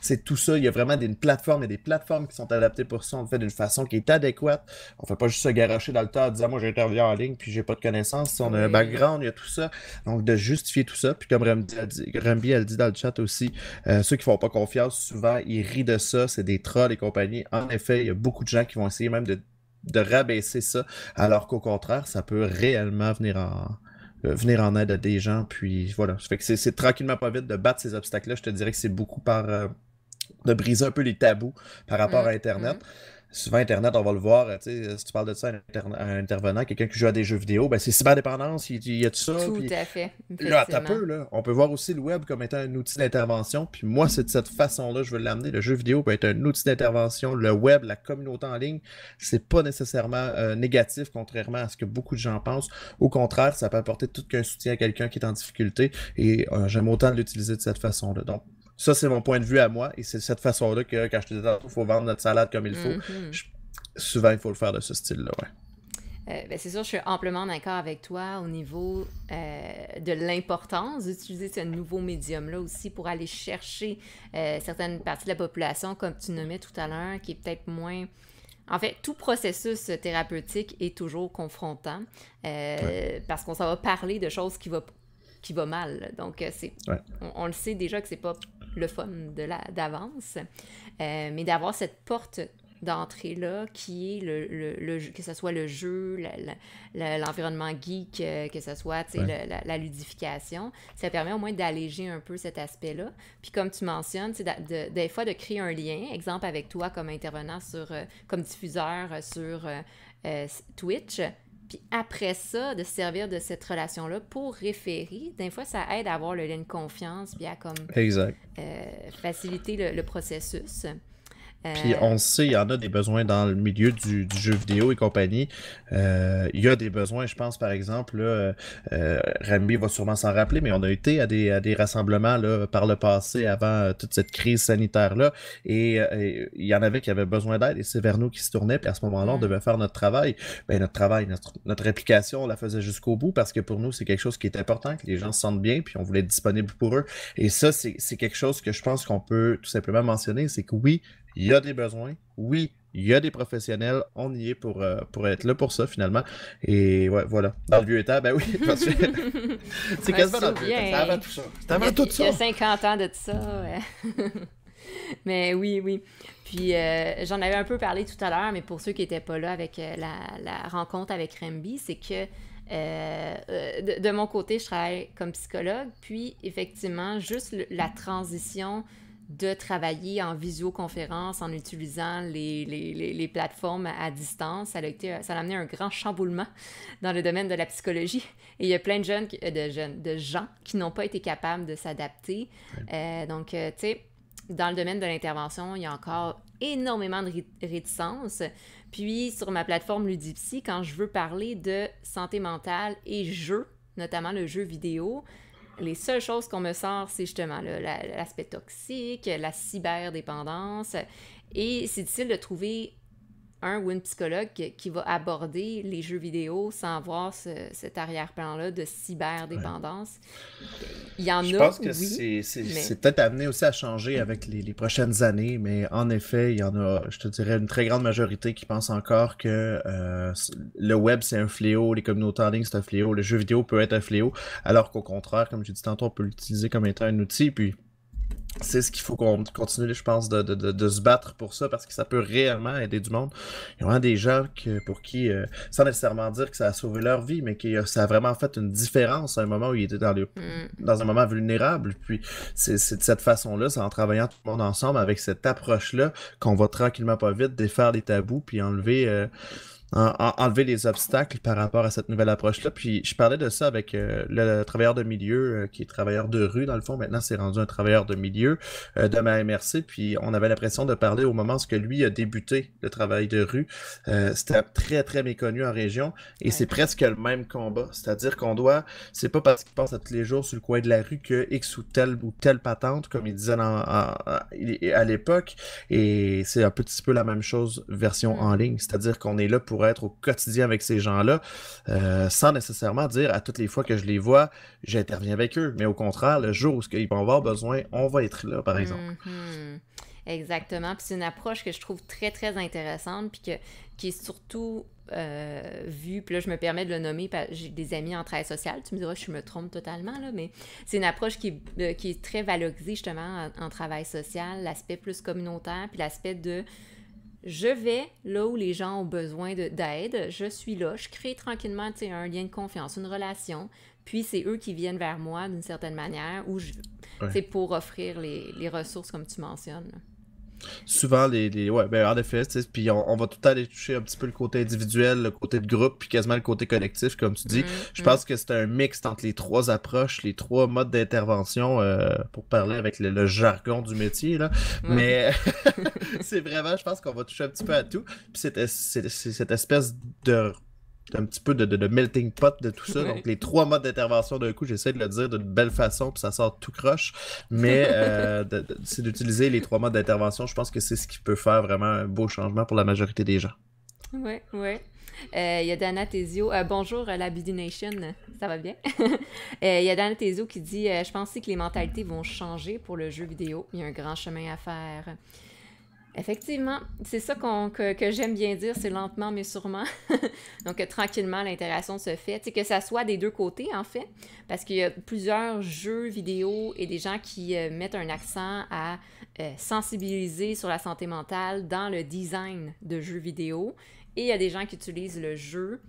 C'est tout ça. Il y a vraiment des, plateformes plateforme, des plateformes qui sont adaptées pour ça. On le fait d'une façon qui est adéquate. On fait pas juste se garocher dans le tas en disant Moi, j'interviens en ligne, puis j'ai pas de connaissances. Si on a un background, il y a tout ça. Donc, de justifier tout ça. Puis, comme Rambi, elle dit, elle dit dans le chat aussi, euh, ceux qui font pas confiance, souvent, ils rient de ça. C'est des trolls et compagnie. En effet, il y a beaucoup de gens qui vont essayer même de de rabaisser ça, alors qu'au contraire, ça peut réellement venir en, euh, venir en aide à des gens. Puis voilà, ça fait que c'est tranquillement pas vite de battre ces obstacles-là. Je te dirais que c'est beaucoup par... Euh, de briser un peu les tabous par rapport mmh, à Internet. Mmh souvent Internet, on va le voir, euh, euh, si tu parles de ça à un, intervenant, quelqu'un qui joue à des jeux vidéo, ben c'est cyberdépendance, il, y a tout ça. Tout à fait. Là, peu, On peut voir aussi le web comme étant un outil d'intervention. Puis moi, c'est de cette façon-là je veux l'amener. Le jeu vidéo peut être un outil d'intervention. Le web, la communauté en ligne, c'est pas nécessairement euh, négatif, contrairement à ce que beaucoup de gens pensent. Au contraire, ça peut apporter tout qu'un soutien à quelqu'un qui est en difficulté. Et j'aime autant l'utiliser de cette façon-là. Donc, ça, c'est mon point de vue à moi. Et c'est cette façon-là que, quand je te dis il faut vendre notre salade comme il faut. Mhm. souvent, il faut le faire de ce style-là. Ouais. Euh, ben, c'est sûr, je suis amplement d'accord avec toi au niveau euh, de l'importance d'utiliser ce nouveau médium-là aussi pour aller chercher euh, certaines parties de la population, comme tu nommais tout à l'heure, qui est peut-être moins... En fait, tout processus thérapeutique est toujours confrontant parce qu'on s'en va parler de choses qui vont qui va mal. Donc, c'est, on, le sait déjà que c'est pas le fun d'avance, euh, mais d'avoir cette porte d'entrée-là qui est le, que ce soit le jeu, l'environnement geek, euh, que ce soit la, ludification, ça permet au moins d'alléger un peu cet aspect-là. Puis comme tu mentionnes, c'est des fois de créer un lien, exemple avec toi comme intervenant sur, euh, comme diffuseur sur Twitch, après ça, de se servir de cette relation-là pour référer, des fois, ça aide à avoir le lien de confiance, bien à comme euh, faciliter le processus. Puis euh, on sait, il y en a des besoins dans le milieu du, du jeu vidéo et compagnie. Euh, il y a des besoins, je pense, par exemple, là, euh, euh, va sûrement s'en rappeler, mais on a été à des, à des rassemblements là, par le passé avant toute cette crise sanitaire-là. Et, il y en avait qui avaient besoin d'aide et c'est vers nous qui se tournait. Puis à ce moment-là, on mm. devait faire notre travail. Ben, notre travail, notre, notre réplication, on la faisait jusqu'au bout parce que pour nous, c'est quelque chose qui est important, que les gens se sentent bien, puis on voulait être disponible pour eux. Et ça, c'est quelque chose que je pense qu'on peut tout simplement mentionner, c'est que oui, il y a des besoins. Oui, il y a des professionnels. On y est pour, euh, pour être là pour ça, finalement. Et ouais, voilà. Dans le vieux état, ben oui, <laughs> c'est quasiment dans le vieux état. tout ça. C'est avant tout ça. Il y a 50 ans de tout ça. <laughs> mais oui, oui. Puis euh, j'en avais un peu parlé tout à l'heure, mais pour ceux qui n'étaient pas là avec euh, la, rencontre avec Rembi, c'est que de, mon côté, je travaille comme psychologue. Puis effectivement, juste la transition de travailler en visioconférence en utilisant les, plateformes à distance. Ça a, amené un grand chamboulement dans le domaine de la psychologie. Et il y a plein de jeunes, euh, de, gens qui n'ont pas été capables de s'adapter. Euh, donc, euh, tu sais, dans le domaine de l'intervention, il y a encore énormément de réticences. Puis, sur ma plateforme Ludipsy, quand je veux parler de santé mentale et jeu, notamment le jeu vidéo, les seules choses qu'on me sort, c'est justement l'aspect toxique, la cyberdépendance. Et c'est difficile de trouver un ou une psychologue qui va aborder les jeux vidéo sans avoir cet arrière-plan-là de cyberdépendance. Il y en Je a. Je pense que c'est peut-être amené aussi à changer avec les, prochaines années, mais en effet, il y en a, je te dirais, une très grande majorité qui pense encore que euh, le web, c'est un fléau, les communautés en ligne, c'est un fléau, le jeu vidéo peut être un fléau, alors qu'au contraire, comme je dis tantôt, on peut l'utiliser comme étant un outil, puis c'est ce qu'il faut qu'on continue, je pense, de, de, de, de, se battre pour ça, parce que ça peut réellement aider du monde. Il y a vraiment des gens que, pour qui, euh, sans nécessairement dire que ça a sauvé leur vie, mais que euh, ça a vraiment fait une différence à un moment où ils étaient dans, le, mm. dans un moment vulnérable. Puis c'est de cette façon-là, c'est en travaillant tout le monde ensemble avec cette approche-là qu'on va tranquillement pas vite défaire les tabous, puis enlever... Euh, enlever les obstacles par rapport à cette nouvelle approche-là. Puis je parlais de ça avec euh, le, travailleur de milieu euh, qui est travailleur de rue, dans le fond. Maintenant, c'est rendu un travailleur de milieu euh, de ma MRC. Puis on avait l'impression de parler au moment où lui a débuté le travail de rue. C'était très, très méconnu en région. Et c'est presque le même combat. C'est-à-dire qu'on doit, c'est pas parce qu'il passe tous les jours sur le coin de la rue que X ou telle ou telle patente, comme il disait à l'époque. Et c'est un petit peu la même chose version mm. en ligne. C'est-à-dire qu'on est là pour être au quotidien avec ces gens-là, euh, sans nécessairement dire à toutes les fois que je les vois, j'interviens avec eux. Mais au contraire, le jour où ils vont avoir besoin, on va être là, par exemple. Mm-hmm. Exactement. Puis c'est une approche que je trouve très, très intéressante, puis qui est surtout euh, vue, puis là, je me permets de le nommer, j'ai des amis en travail social, tu me diras, je me trompe totalement, là, mais c'est une approche qui est, euh, qui est très valorisée, justement, en travail social, l'aspect plus communautaire, puis l'aspect de je vais là où les gens ont besoin d'aide, je suis là, je crée tranquillement un lien de confiance, une relation, puis c'est eux qui viennent vers moi d'une certaine manière, ou c'est pour offrir les, ressources comme tu mentionnes. Souvent, les, ouais, ben, en effet, puis on, va tout aller toucher un petit peu le côté individuel, le côté de groupe, puis quasiment le côté collectif, comme tu dis. Mm-hmm. Je pense que c'est un mix entre les trois approches, les trois modes d'intervention, euh, pour parler avec le, jargon du métier, là. Mais <laughs> <laughs> c'est vraiment, je pense qu'on va toucher un petit peu à tout. Puis c'est cette espèce de un petit peu de, melting pot de tout ça. Donc, les trois modes d'intervention d'un coup, j'essaie de le dire d'une belle façon, puis ça sort tout croche. Mais <laughs> euh, c'est d'utiliser les trois modes d'intervention. Je pense que c'est ce qui peut faire vraiment un beau changement pour la majorité des gens. Oui, oui. Il euh, y a Dana Tezio, euh, bonjour, la BD Nation. Ça va bien? Il <laughs> y a Dana Tezio qui dit Je pense que les mentalités vont changer pour le jeu vidéo. Il y a un grand chemin à faire. Effectivement, c'est ça que, j'aime bien dire, c'est lentement mais sûrement. <laughs> Donc euh, tranquillement, l'interaction se fait, C'est que ça soit des deux côtés en fait, parce qu'il y a plusieurs jeux vidéo et des gens qui euh, mettent un accent à euh, sensibiliser sur la santé mentale dans le design de jeux vidéo, et il y a des gens qui utilisent le jeu,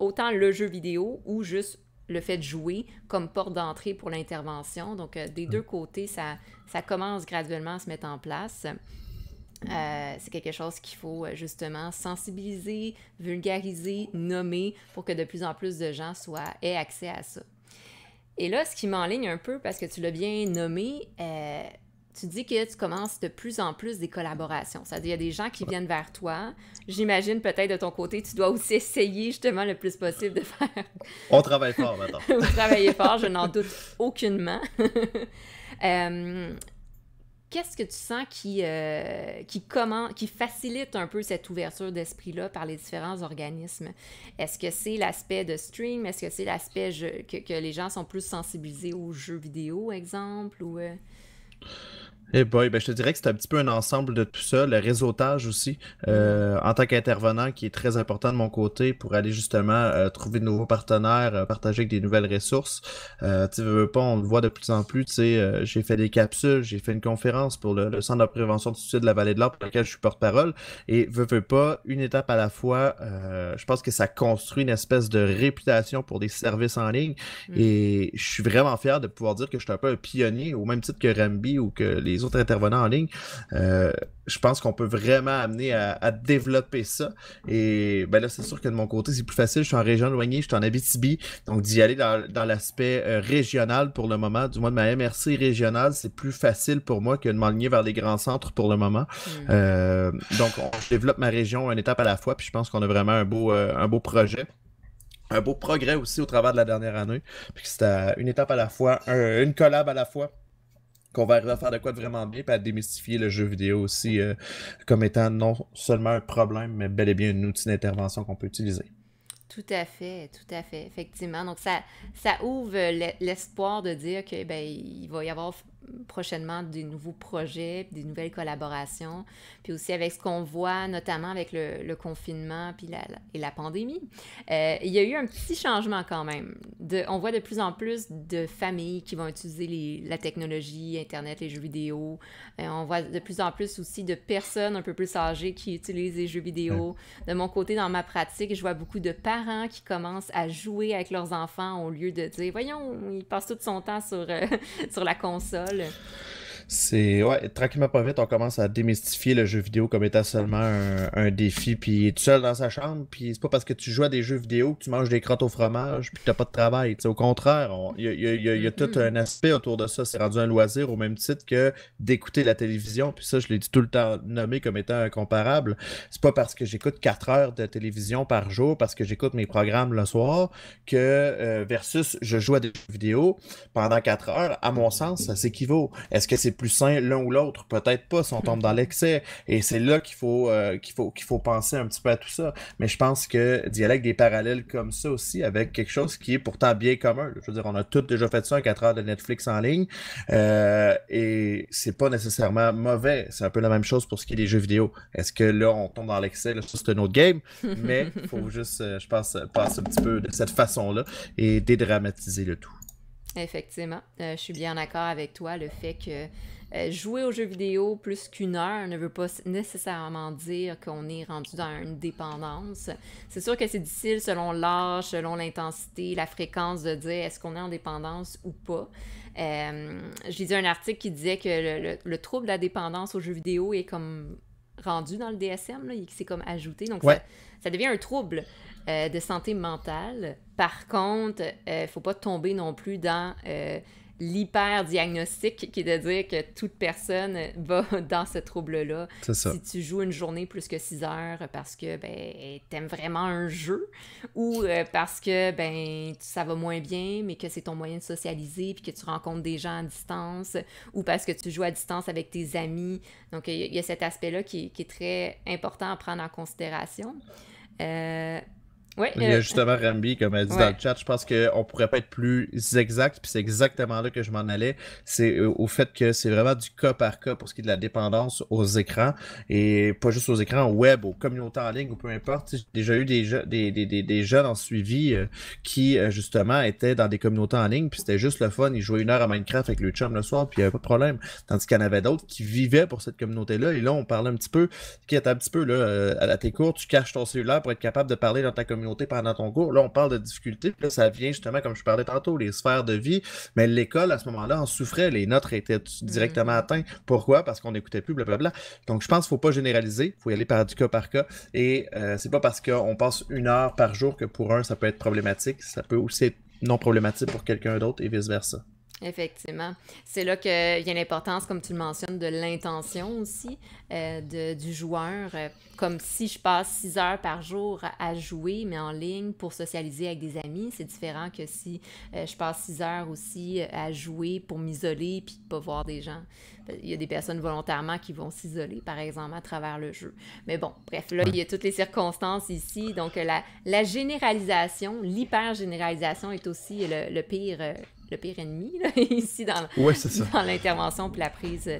autant le jeu vidéo ou juste le fait de jouer comme porte d'entrée pour l'intervention. Donc des mmh. deux côtés, ça commence graduellement à se mettre en place. Euh, c'est quelque chose qu'il faut euh, justement sensibiliser, vulgariser, nommer pour que de plus en plus de gens soient, aient accès à ça. Et là, ce qui m'enligne un peu, parce que tu l'as bien nommé, euh, tu dis que tu commences de plus en plus des collaborations. C'est-à-dire, il y a des gens qui viennent vers toi. J'imagine peut-être de ton côté, tu dois aussi <laughs> essayer justement le plus possible de faire. <laughs> On travaille fort maintenant. Vous travaillez fort, je n'en doute aucunement. <laughs> Qu'est-ce que tu sens qui, euh, qui, comment, qui facilite un peu cette ouverture d'esprit-là par les différents organismes? Est-ce que c'est l'aspect de stream? Est-ce que c'est l'aspect que, que, les gens sont plus sensibilisés aux jeux vidéo, exemple? Ou, euh? Eh ben je te dirais que c'est un petit peu un ensemble de tout ça, le réseautage aussi, euh, en tant qu'intervenant, qui est très important de mon côté pour aller justement euh, trouver de nouveaux partenaires, euh, partager avec des nouvelles ressources. tu veux pas, on le voit de plus en plus, tu sais, j'ai fait des capsules, j'ai fait une conférence pour le, Centre de prévention du Sud de la Vallée de l'Or pour laquelle je suis porte-parole, et veux, veux pas, une étape à la fois, je pense que ça construit une espèce de réputation pour des services en ligne, mm. et je suis vraiment fier de pouvoir dire que je suis un peu un pionnier, au même titre que Rambi ou que les les autres intervenants en ligne, euh, je pense qu'on peut vraiment amener à, développer ça. Et ben là, c'est sûr que de mon côté, c'est plus facile. Je suis en région éloignée, je suis en Abitibi. Donc, d'y aller dans, l'aspect euh, régional pour le moment, du moins de ma MRC régionale, c'est plus facile pour moi que de m'aligner vers les grands centres pour le moment. Mm. Euh, donc, on, je développe ma région une étape à la fois, puis je pense qu'on a vraiment un beau, un beau projet un beau progrès aussi au travers de la dernière année. Puis c'était une étape à la fois, une collab à la fois qu'on va faire de quoi de vraiment bien, puis à démystifier le jeu vidéo aussi euh, comme étant non seulement un problème, mais bel et bien un outil d'intervention qu'on peut utiliser. Tout à fait, tout à fait, effectivement. Donc ça, ça ouvre l'espoir de dire que ben il va y avoir prochainement des nouveaux projets, des nouvelles collaborations, puis aussi avec ce qu'on voit, notamment avec le, confinement puis la, et la pandémie. Euh, il y a eu un petit changement quand même. De, on voit de plus en plus de familles qui vont utiliser la technologie, Internet, les jeux vidéo. Euh, on voit de plus en plus aussi de personnes un peu plus âgées qui utilisent les jeux vidéo. De mon côté, dans ma pratique, je vois beaucoup de parents qui commencent à jouer avec leurs enfants au lieu de dire, voyons, il passe tout son temps sur, euh, <laughs> sur la console. 对。c'est ouais, tranquillement pas vite, on commence à démystifier le jeu vidéo comme étant seulement un, défi, puis tout seul dans sa chambre, puis c'est pas parce que tu joues à des jeux vidéo que tu manges des crottes au fromage, puis que t'as pas de travail. T'sais, au contraire, il y, a, tout mm-hmm. un aspect autour de ça. C'est rendu un loisir au même titre que d'écouter la télévision, puis ça, je l'ai dit tout le temps nommé comme étant incomparable. C'est pas parce que j'écoute quatre heures de télévision par jour, parce que j'écoute mes programmes le soir, que euh, versus je joue à des jeux vidéo pendant quatre heures, à mon sens, ça s'équivaut. Est-ce que c'est plus sain l'un ou l'autre, peut-être pas si on tombe dans mhm. l'excès. Et c'est là qu'il faut, euh, qu'il faut, qu'il faut penser un petit peu à tout ça. Mais je pense que dialogue des parallèles comme ça aussi avec quelque chose qui est pourtant bien commun. Je veux dire, on a tous déjà fait ça, un 4 heures de Netflix en ligne. Euh, et c'est pas nécessairement mauvais. C'est un peu la même chose pour ce qui est des jeux vidéo. Est-ce que là, on tombe dans l'excès? Là, c'est un autre game. <laughs> Mais faut juste, euh, je pense, euh, passer un petit peu de cette façon-là et dédramatiser le tout. Effectivement, euh, je suis bien d'accord avec toi. Le fait que euh, jouer aux jeux vidéo plus qu'une heure ne veut pas nécessairement dire qu'on est rendu dans une dépendance. C'est sûr que c'est difficile selon l'âge, selon l'intensité, la fréquence de dire est-ce qu'on est en dépendance ou pas. Euh, j'ai un article qui disait que le, trouble de la dépendance aux jeux vidéo est comme rendu dans le DSM, c'est comme ajouté. Donc ça, devient un trouble de santé mentale. Par contre, il euh, ne faut pas tomber non plus dans l'hyperdiagnostic, euh, l'hyper-diagnostic, qui est de dire que toute personne va <laughs> dans ce trouble-là. Si tu joues une journée plus que 6 heures parce que ben, aimes vraiment un jeu ou euh, parce que ben, ça va moins bien, mais que c'est ton moyen de socialiser puis que tu rencontres des gens à distance ou parce que tu joues à distance avec tes amis. Donc, il y, a cet aspect-là qui, est très important à prendre en considération. Ouais, il y a euh, justement Rambi, comme elle dit dans le chat, je pense qu'on pourrait pas être plus exact, puis c'est exactement là que je m'en allais. C'est euh, au fait que c'est vraiment du cas par cas pour ce qui est de la dépendance aux écrans, et pas juste aux écrans, web, aux communautés en ligne, ou peu importe. J'ai déjà eu des, des, jeunes en suivi euh, qui, justement, étaient dans des communautés en ligne, puis c'était juste le fun. Ils jouaient une heure à Minecraft avec le chum le soir, puis il n'y avait pas de problème. Tandis qu'il y en avait d'autres qui vivaient pour cette communauté-là, et là, on parlait un petit peu, qui est un petit peu, là, à t'es cours tu caches ton cellulaire pour être capable de parler dans ta communauté pendant ton Là, on parle de difficultés. Là, ça vient justement, comme je parlais tantôt, les sphères de vie. Mais l'école, à ce moment-là, en souffrait. Les nôtres étaient mm. directement atteints. Pourquoi? Parce qu'on n'écoutait plus, blablabla. Donc, je pense qu'il ne faut pas généraliser. Il faut y aller par du cas par cas. Et euh, c'est pas parce qu'on passe une heure par jour que pour un, ça peut être problématique. Ça peut aussi être non problématique pour quelqu'un d'autre et vice-versa. Effectivement. C'est là que vient euh, l'importance, comme tu le mentionnes, de l'intention aussi euh, du joueur. Euh, comme si je passe six heures par jour à jouer, mais en ligne pour socialiser avec des amis, c'est différent que si je passe six heures aussi à jouer pour m'isoler puis pas voir des gens. Il y a des personnes volontairement qui vont s'isoler, par exemple, à travers le jeu. Mais bon, bref, là, il y a toutes les circonstances ici. Donc, la, la généralisation, l'hyper-généralisation est aussi le pire le pire ennemi <laughs> ici dans, l'intervention puis la prise,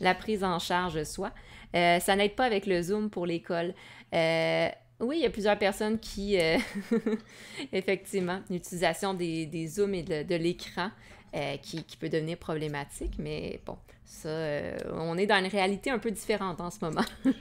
la prise en charge soit euh, ça n'aide pas avec le Zoom pour l'école. Euh, oui, il y a plusieurs personnes qui, euh, <laughs> effectivement, l'utilisation des, des, Zooms et de, de l'écran qui, qui, peut devenir problématique, mais bon, ça, on est dans une réalité un peu différente en ce moment. <laughs>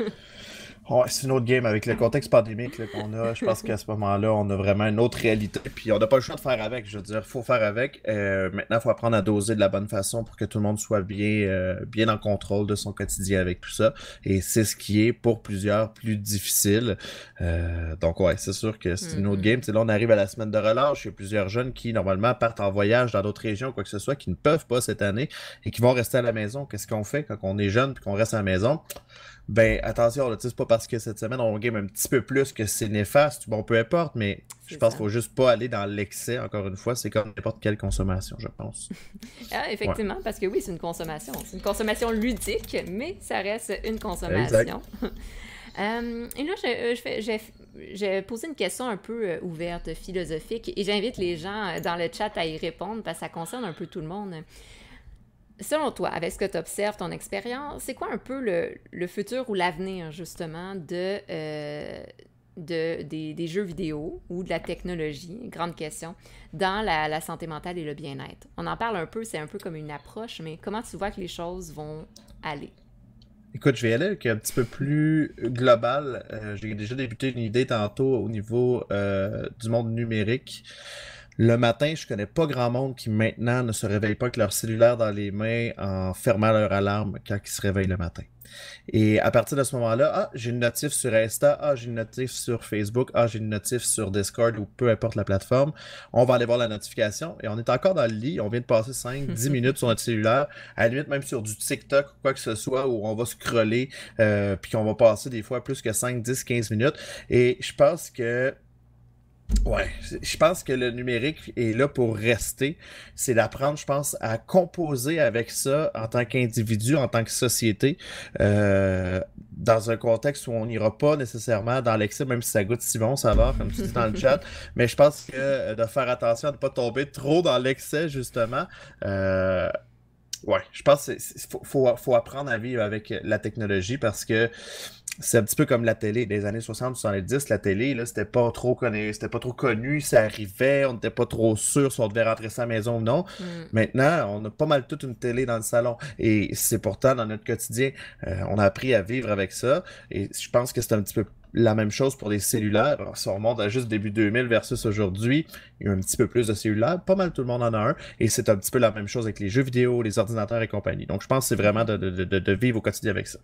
Ouais, c'est une autre game avec le contexte pandémique qu'on a. Je pense qu'à ce moment-là, on a vraiment une autre réalité. Puis on n'a pas le choix de faire avec. Je veux dire, faut faire avec. Euh, maintenant, il faut apprendre à doser de la bonne façon pour que tout le monde soit bien, euh, bien en contrôle de son quotidien avec tout ça. Et c'est ce qui est pour plusieurs plus difficile. Euh, donc ouais, c'est sûr que c'est une autre mm-hmm. game. C'est là, on arrive à la semaine de relâche. Il y a plusieurs jeunes qui normalement partent en voyage dans d'autres régions, ou quoi que ce soit, qui ne peuvent pas cette année et qui vont rester à la maison. Qu'est-ce qu'on fait quand on est jeune et qu'on reste à la maison? ben attention, c'est pas parce que cette semaine on game un petit peu plus que c'est néfaste, bon peu importe, mais je pense qu'il faut juste pas aller dans l'excès, encore une fois, c'est comme n'importe quelle consommation, je pense. <laughs> ah, effectivement, parce que oui, c'est une consommation. C'est une consommation ludique, mais ça reste une consommation. <laughs> Euh, et là, j'ai euh, posé une question un peu euh, ouverte, philosophique, et j'invite les gens dans le chat à y répondre parce que ça concerne un peu tout le monde. Selon toi, avec ce que tu observes, ton expérience, c'est quoi un peu le, futur ou l'avenir justement de, euh, des, jeux vidéo ou de la technologie, grande question, dans la, santé mentale et le bien-être? On en parle un peu, c'est un peu comme une approche, mais comment tu vois que les choses vont aller? Écoute, je vais aller avec un petit peu plus global. Euh, j'ai déjà débuté une idée tantôt au niveau euh, du monde numérique. Le matin, je connais pas grand monde qui maintenant ne se réveille pas avec leur cellulaire dans les mains en fermant leur alarme quand ils se réveillent le matin. Et à partir de ce moment-là, ah, j'ai une notif sur Insta, ah, j'ai une notif sur Facebook, ah, j'ai une notif sur Discord ou peu importe la plateforme. On va aller voir la notification et on est encore dans le lit. On vient de passer 5, 10 <laughs> minutes sur notre cellulaire, à la limite même sur du TikTok ou quoi que ce soit où on va scroller euh, puis qu'on va passer des fois plus que 5, 10, 15 minutes. Et je pense que Ouais, je pense que le numérique est là pour rester. C'est d'apprendre, je pense, à composer avec ça en tant qu'individu, en tant que société, euh, dans un contexte où on n'ira pas nécessairement dans l'excès, même si ça goûte si bon, ça va, comme tu dis dans le <laughs> chat. Mais je pense que euh, de faire attention à ne pas tomber trop dans l'excès, justement. Euh, oui, je pense qu'il faut, apprendre à vivre avec la technologie parce que c'est un petit peu comme la télé. Des années 60, 70, la télé, là, c'était pas trop connu, c'était pas trop connu, ça arrivait, on n'était pas trop sûr si on devait rentrer sa maison ou non. Mm. Maintenant, on a pas mal toute une télé dans le salon. Et c'est pourtant dans notre quotidien, euh, on a appris à vivre avec ça. Et je pense que c'est un petit peu la même chose pour les cellulaires. si on remonte à juste début 2000 versus aujourd'hui, il y a un petit peu plus de cellulaires. Pas mal tout le monde en a un. Et c'est un petit peu la même chose avec les jeux vidéo, les ordinateurs et compagnie. Donc, je pense que c'est vraiment de vivre au quotidien avec ça.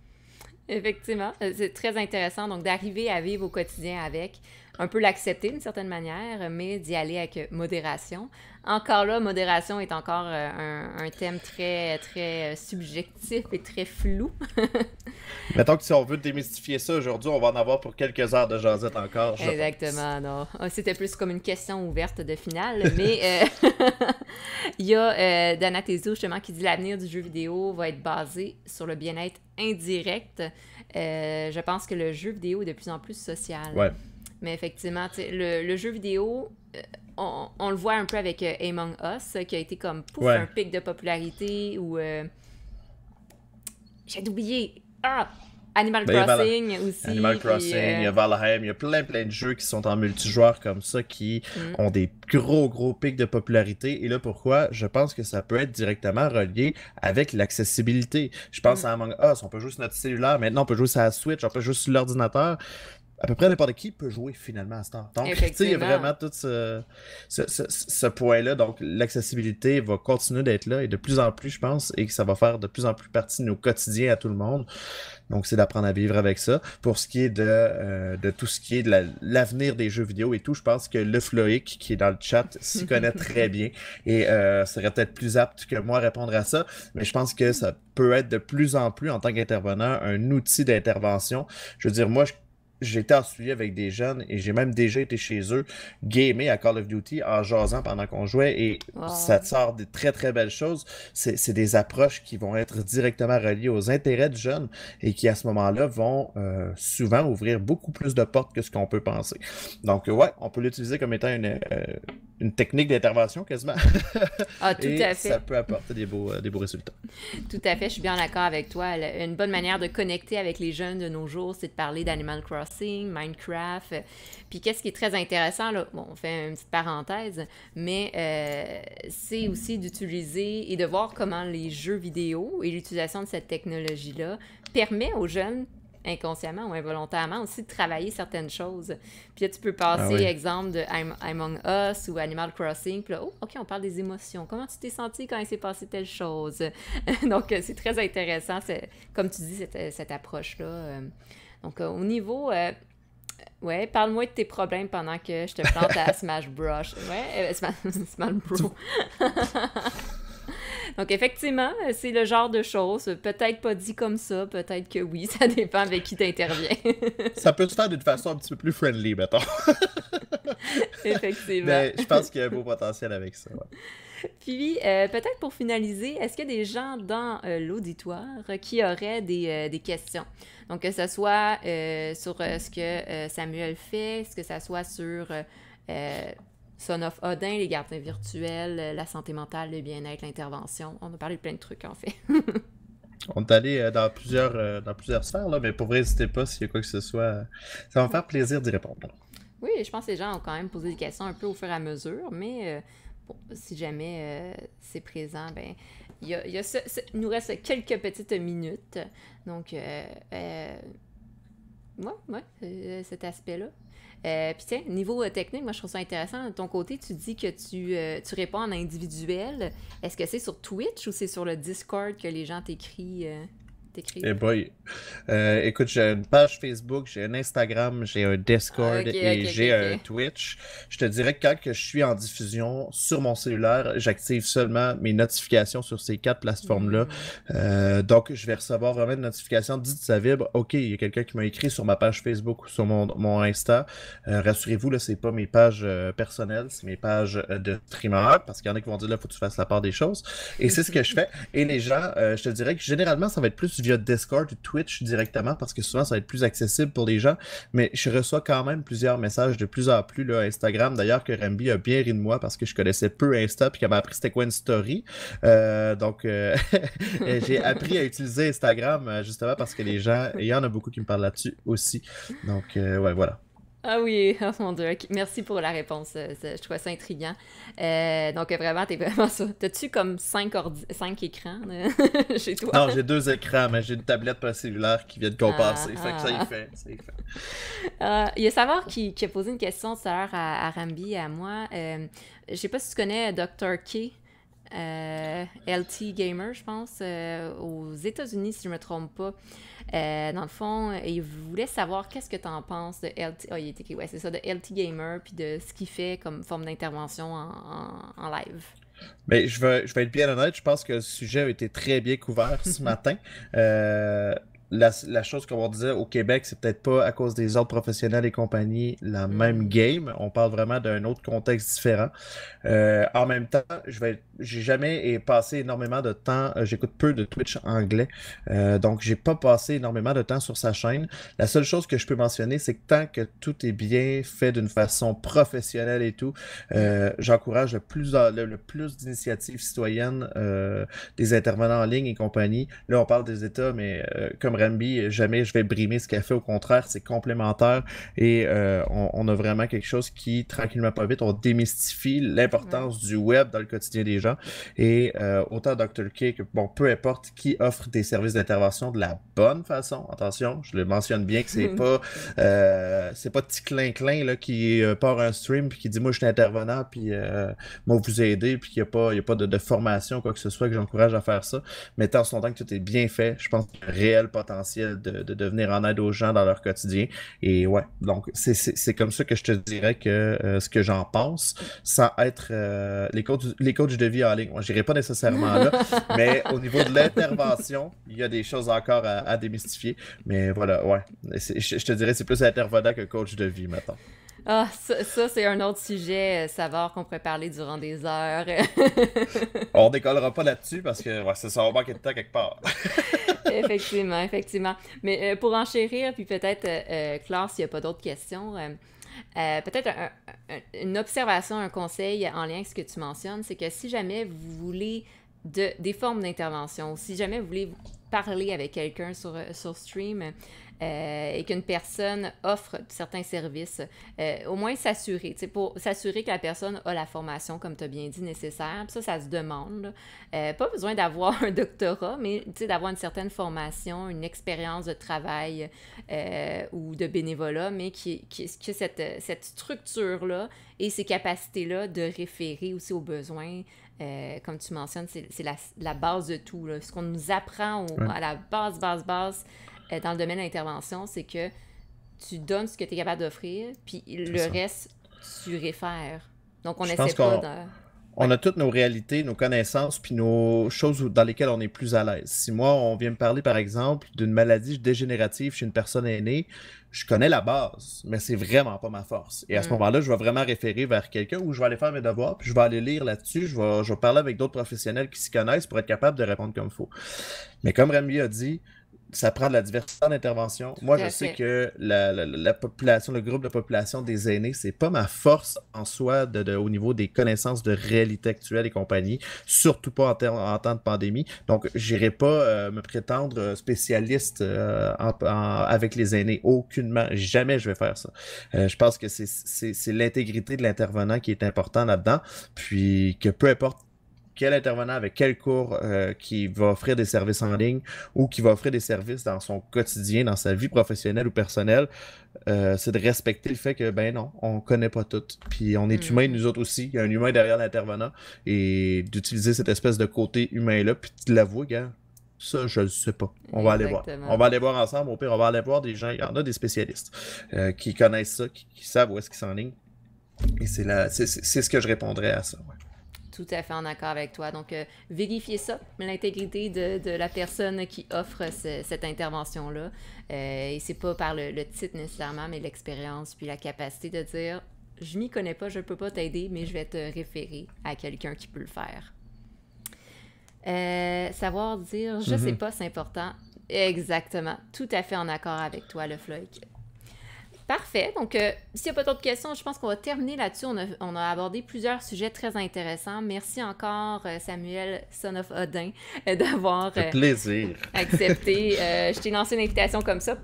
Effectivement, euh, c'est très intéressant. Donc, d'arriver à vivre au quotidien avec, un peu l'accepter d'une certaine manière, mais d'y aller avec modération, encore là, modération est encore euh, un, thème très, très euh, subjectif et très flou. <laughs> Mettons que si on veut démystifier ça aujourd'hui, on va en avoir pour quelques heures de jasette encore. Exactement, non. Ah, c'était plus comme une question ouverte de finale, mais euh, <laughs> il y a Dana justement qui dit l'avenir du jeu vidéo va être basé sur le bien-être indirect. je pense que le jeu vidéo est de plus en plus social. Mais effectivement, le, jeu vidéo, euh, on, le voit un peu avec euh, Among Us, qui a été comme pouf, un pic de popularité ou. Euh, j'ai oublié. Ah! Animal ben, Crossing aussi. Animal Crossing, il y a Valheim, il y a plein plein de jeux qui sont en multijoueur comme ça qui mm. ont des gros gros pics de popularité. Et là, pourquoi Je pense que ça peut être directement relié avec l'accessibilité. Je pense mm. à Among Us, on peut jouer sur notre cellulaire, maintenant on peut jouer sur la Switch, on peut jouer sur l'ordinateur à peu près n'importe qui peut jouer finalement à ce temps. Donc, il y a vraiment tout ce, ce, point-là. Donc, l'accessibilité va continuer d'être là et de plus en plus, je pense, et que ça va faire de plus en plus partie de nos quotidiens à tout le monde. Donc, c'est d'apprendre à vivre avec ça. Pour ce qui est de, euh, de tout ce qui est de l'avenir des jeux vidéo et tout, je pense que le Floïc, qui est dans le chat, s'y connaît très bien et euh, serait peut-être plus apte que moi à répondre à ça. Mais je pense que ça peut être de plus en plus, en tant qu'intervenant, un outil d'intervention. Je veux dire, moi, je j'étais en suivi avec des jeunes et j'ai même déjà été chez eux gamer à Call of Duty en jasant pendant qu'on jouait et ça sort des très très belles choses. C'est des approches qui vont être directement reliées aux intérêts de jeunes et qui à ce moment-là vont euh, souvent ouvrir beaucoup plus de portes que ce qu'on peut penser. Donc ouais, on peut l'utiliser comme étant une, euh, technique d'intervention quasiment. <laughs> ah, tout à fait. Ça peut apporter des beaux, euh, des beaux résultats. Tout à fait, je suis bien d'accord avec toi. Une bonne manière de connecter avec les jeunes de nos jours, c'est de parler d'Animal Crossing Minecraft. Euh, puis qu'est-ce qui est très intéressant, là, on fait une petite parenthèse, mais euh, c'est aussi d'utiliser et de voir comment les jeux vidéo et l'utilisation de cette technologie-là permet aux jeunes inconsciemment ou involontairement aussi de travailler certaines choses. Puis là, tu peux ah passer, exemple, de I'm, Among Us ou Animal Crossing. Puis là, oh, OK, on parle des émotions. Comment tu t'es senti quand il s'est passé telle chose? <laughs> Donc, euh, c'est très intéressant, comme tu dis, cette, cette approche-là donc, euh, au niveau. Euh, euh, ouais, parle-moi de tes problèmes pendant que je te plante à <laughs> Smash Bros. Ouais, <laughs> Smash, <laughs> Donc, effectivement, c'est le genre de choses. Peut-être pas dit comme ça, peut-être que oui, ça dépend avec qui t'interviens. ça peut se faire d'une façon un petit peu plus friendly, mettons. effectivement. je pense qu'il y a un beau potentiel avec ça. <laughs> Puis, euh, peut-être pour finaliser, est-ce qu'il y a des gens dans euh, l'auditoire qui auraient euh, des, questions? Donc, que ce soit sur ce que Samuel fait, que ce soit sur Son of Odin, les gardiens virtuels, la santé mentale, le bien-être, l'intervention. On a parlé de plein de trucs, en fait. <laughs> On est allé dans plusieurs, dans plusieurs sphères, mais pour vrai, n'hésitez pas s'il y a quoi que ce soit. Ça va me faire plaisir d'y répondre. Oui, je pense que les gens ont quand même posé des questions un peu au fur et à mesure, mais Bon, si jamais euh, c'est présent, ben, il y a, y a nous reste quelques petites minutes. Donc, euh, euh ouais, ouais, euh, cet aspect-là. Puis tiens, niveau technique, moi je trouve ça intéressant. De ton côté, tu dis que tu, tu réponds en individuel. Est-ce que c'est sur Twitch ou c'est sur le Discord que les gens t'écrivent? Eh boy. Euh, écoute, j'ai une page Facebook, j'ai un Instagram, j'ai un Discord et j'ai un Twitch. Je te dirais que quand je suis en diffusion sur mon cellulaire, j'active seulement mes notifications sur ces quatre plateformes-là. Hmm. Euh, donc, je vais recevoir vraiment une notification. Dites, ça vibre. OK, il y a quelqu'un qui m'a écrit sur ma page Facebook ou sur mon, mon Insta. Euh, rassurez-vous, là, c'est pas mes pages personnelles, c'est mes pages de streamer parce qu'il y en a qui vont dire, là, faut que tu fasses la part des choses. Et c'est ce que je fais. Et les gens, je te dirais que généralement, ça va être plus via Discord ou Twitch directement parce que souvent ça va être plus accessible pour les gens. Mais je reçois quand même plusieurs messages de plus en plus là, Instagram. D'ailleurs, que Rambi a bien ri de moi parce que je connaissais peu Insta puis qu'elle m'a appris c'était quoi une story. Euh, donc, euh, <laughs> j'ai appris à utiliser Instagram euh, justement parce que les gens, il y en a beaucoup qui me parlent là-dessus aussi. Donc, ouais, voilà. Ah oui, <laughs> oh mon dieu, merci pour la réponse. Euh, je trouvais ça intriguant. Euh, donc euh, vraiment, t'es vraiment ça. T'as-tu comme cinq, cinq écrans <laughs> chez toi? Non, j'ai deux écrans, mais j'ai une tablette pas cellulaire qui vient de compenser. Ah, ah. ça y fait. <laughs> Ah, il y a Savoir qui, a posé une question tout à l'heure à, Rambi et à moi. je ne sais pas si tu connais Dr. K. LT Gamer, je pense, aux États-Unis, si je me trompe pas. Euh, dans le fond, euh, il voulait savoir qu'est-ce que tu en penses de LT, ah, ouais, c'est ça, de Gamer, puis de ce qu'il fait comme forme d'intervention en, live. Mais ben, je vais, je vais être bien honnête, je pense que le sujet a été très bien couvert ce <laughs> matin. Euh, la, chose qu'on va dire au Québec, c'est peut-être pas à cause des autres professionnels et compagnie la mm. même game. On parle vraiment d'un autre contexte différent. Euh, en même temps, je vais, j'ai jamais passé énormément de temps. Euh, j'écoute peu de Twitch anglais, donc euh, donc j'ai pas passé énormément de temps sur sa chaîne. La seule chose que je peux mentionner, c'est que tant que tout est bien fait d'une façon professionnelle et tout, j'encourage le plus plus d'initiatives citoyennes, des intervenants en ligne et compagnie. Là, on parle des États, mais comme jamais je vais brimer ce qu'elle fait. Au contraire, c'est complémentaire et euh, on, a vraiment quelque chose qui, tranquillement pas vite, on démystifie l'importance du web dans le quotidien des gens. Et euh, autant Dr. Kick, bon, peu importe qui offre des services d'intervention de la bonne façon, attention, je le mentionne bien que c'est <laughs> pas, euh, c'est pas petit clin-clin qui part un stream puis qui dit, moi, je suis intervenant puis moi, vous aider puis qu'il n'y a pas, il a pas de, formation quoi que ce soit que j'encourage à faire ça. Mais tant son temps que tout est bien fait, je pense que réel potentiel de, devenir en aide aux gens dans leur quotidien. Et ouais, donc c'est comme ça que je te dirais que euh, ce que j'en pense, sans être euh, les, coachs, les coachs de vie en ligne. Moi, n'irai pas nécessairement là, <laughs> mais au niveau de l'intervention, il y a des choses encore à, démystifier. Mais voilà, ouais, je, te dirais c'est plus intervenant que coach de vie maintenant. Ah, ça, c'est un autre sujet, euh, savoir qu'on pourrait parler durant des heures. <laughs> on décollera pas là-dessus parce que ça, va manquer de temps quelque part. <laughs> effectivement, effectivement. Mais euh, pour en chérir, puis peut-être, euh, euh Claire, s'il n'y a pas d'autres questions, peut-être une observation, un conseil en lien avec ce que tu mentionnes, c'est que si jamais vous voulez de, des formes d'intervention, si jamais vous voulez parler avec quelqu'un sur, sur stream, euh, et qu'une personne offre certains services, euh, au moins s'assurer, pour s'assurer que la personne a la formation, comme tu as bien dit, nécessaire. ça, ça se demande. Euh, pas besoin d'avoir un doctorat, mais d'avoir une certaine formation, une expérience de travail ou de bénévolat, mais qui, qui, que cette, structure-là et ces capacités-là de référer aussi aux besoins comme tu mentionnes, c'est la, base de tout. Ce qu'on nous apprend à la base, base, base, euh, dans le domaine de l'intervention, c'est que tu donnes ce que tu es capable d'offrir, puis le reste, tu réfères. Donc, on n'essaie pas On a toutes nos réalités, nos connaissances, puis nos choses dans lesquelles on est plus à l'aise. Si moi, on vient me parler, par exemple, d'une maladie dégénérative chez une personne aînée, je connais la base, mais c'est vraiment pas ma force. Et à ce mm. moment-là, je vais vraiment référer vers quelqu'un où je vais aller faire mes devoirs, puis je vais aller lire là-dessus, je vais, parler avec d'autres professionnels qui s'y connaissent pour être capable de répondre comme il faut. Mais comme Rémi a dit, ça prend de la diversité en d'intervention. Moi, je sais que la, population, le groupe de population des aînés, c'est pas ma force en soi au niveau des connaissances de réalité actuelle et compagnie, surtout pas en, temps de pandémie. Donc, j'irai pas euh, me prétendre euh, spécialiste euh, avec les aînés, aucunement, jamais je vais faire ça. je pense que c'est l'intégrité de l'intervenant qui est important là-dedans, puis que peu importe quel intervenant avec quel cours euh, qui va offrir des services en ligne ou qui va offrir des services dans son quotidien, dans sa vie professionnelle ou personnelle, euh, c'est de respecter le fait que, ben non, on connaît pas tout. Puis on est humain, mm. nous autres aussi. Il y a un humain derrière l'intervenant. Et d'utiliser cette espèce de côté humain-là, puis de l'avouer, gars, ça, je le sais pas. On va aller voir. On va aller voir ensemble. Au pire, on va aller voir des gens. Il y en a des spécialistes euh, qui connaissent ça, qui, savent où est-ce qu'ils sont en ligne. Et c'est, ce que je répondrais à ça. Ouais. Tout à fait en accord avec toi. Donc, vérifier euh, vérifiez ça, l'intégrité de, de, la personne qui offre cette intervention-là. Et euh, et c'est pas par le, titre nécessairement, mais l'expérience, puis la capacité de dire je m'y connais pas, je peux pas t'aider, mais je vais te référer à quelqu'un qui peut le faire. Euh, savoir dire je ne mm-hmm. sais pas, c'est important. Exactement. Tout à fait en accord avec toi, le Floyd. Parfait. Donc, euh, s'il n'y a pas d'autres questions, je pense qu'on va terminer là-dessus. On a, abordé plusieurs sujets très intéressants. Merci encore, euh, Samuel Son of Odin, euh, d'avoir accepté. <laughs> je t'ai lancé une invitation comme ça.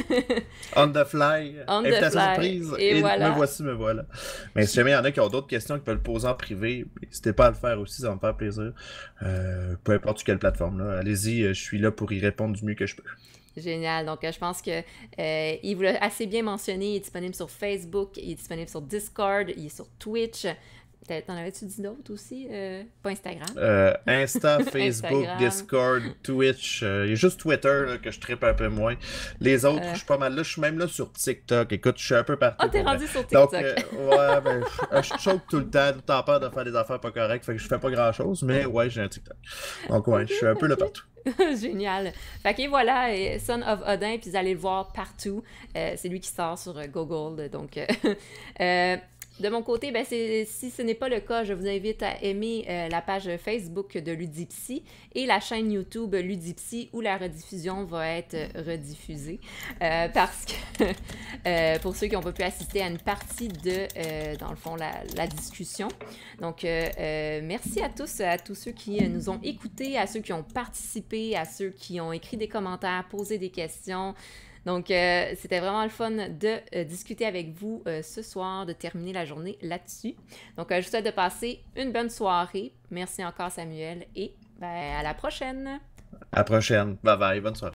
<laughs> On the fly. On the fly. surprise. Et, voilà. me voici, me voilà. Mais si jamais il y en a qui ont d'autres questions, qui peuvent le poser en privé, n'hésitez pas à le faire aussi, ça va me faire plaisir. peu importe quelle plateforme. Allez-y, je suis là pour y répondre du mieux que je peux. Génial. Donc, euh, je pense que euh, il vous l'a assez bien mentionné. Il est disponible sur Facebook, il est disponible sur Discord, il est sur Twitch. T'en avais-tu dit d'autres aussi? Euh, pas Instagram? Euh, Insta, <laughs> Facebook, Discord, Twitch. il euh, y a juste Twitter que je trippe un peu moins. Les autres, je suis pas mal là. Je suis même là sur TikTok. Écoute, je suis un peu partout. Ah, t'es rendu sur TikTok. Donc, ouais, ben, je, choque tout le temps, tout en peur de faire des affaires pas correctes. Fait que je fais pas grand-chose, mais ouais, j'ai un TikTok. Donc, ouais, je suis un peu là partout. <laughs> Génial. Fait que voilà, Son of Odin, puis vous allez le voir partout. c'est lui qui sort sur Google, donc... <laughs> De mon côté, ben, si ce n'est pas le cas, je vous invite à aimer euh, la page Facebook de Ludipsy et la chaîne YouTube Ludipsy où la rediffusion va être euh, rediffusée. Euh, parce que <laughs> pour ceux qui n'ont pas pu assister à une partie de, dans le fond, la, la discussion. Donc, merci à tous, à tous ceux qui nous ont écoutés, à ceux qui ont participé, à ceux qui ont écrit des commentaires, posé des questions. Donc, euh, c'était vraiment le fun de euh, discuter avec vous euh, ce soir, de terminer la journée là-dessus. Donc, je vous souhaite de passer une bonne soirée. Merci encore, Samuel, et ben, à la prochaine. À la prochaine. Bye bye. Bonne soirée.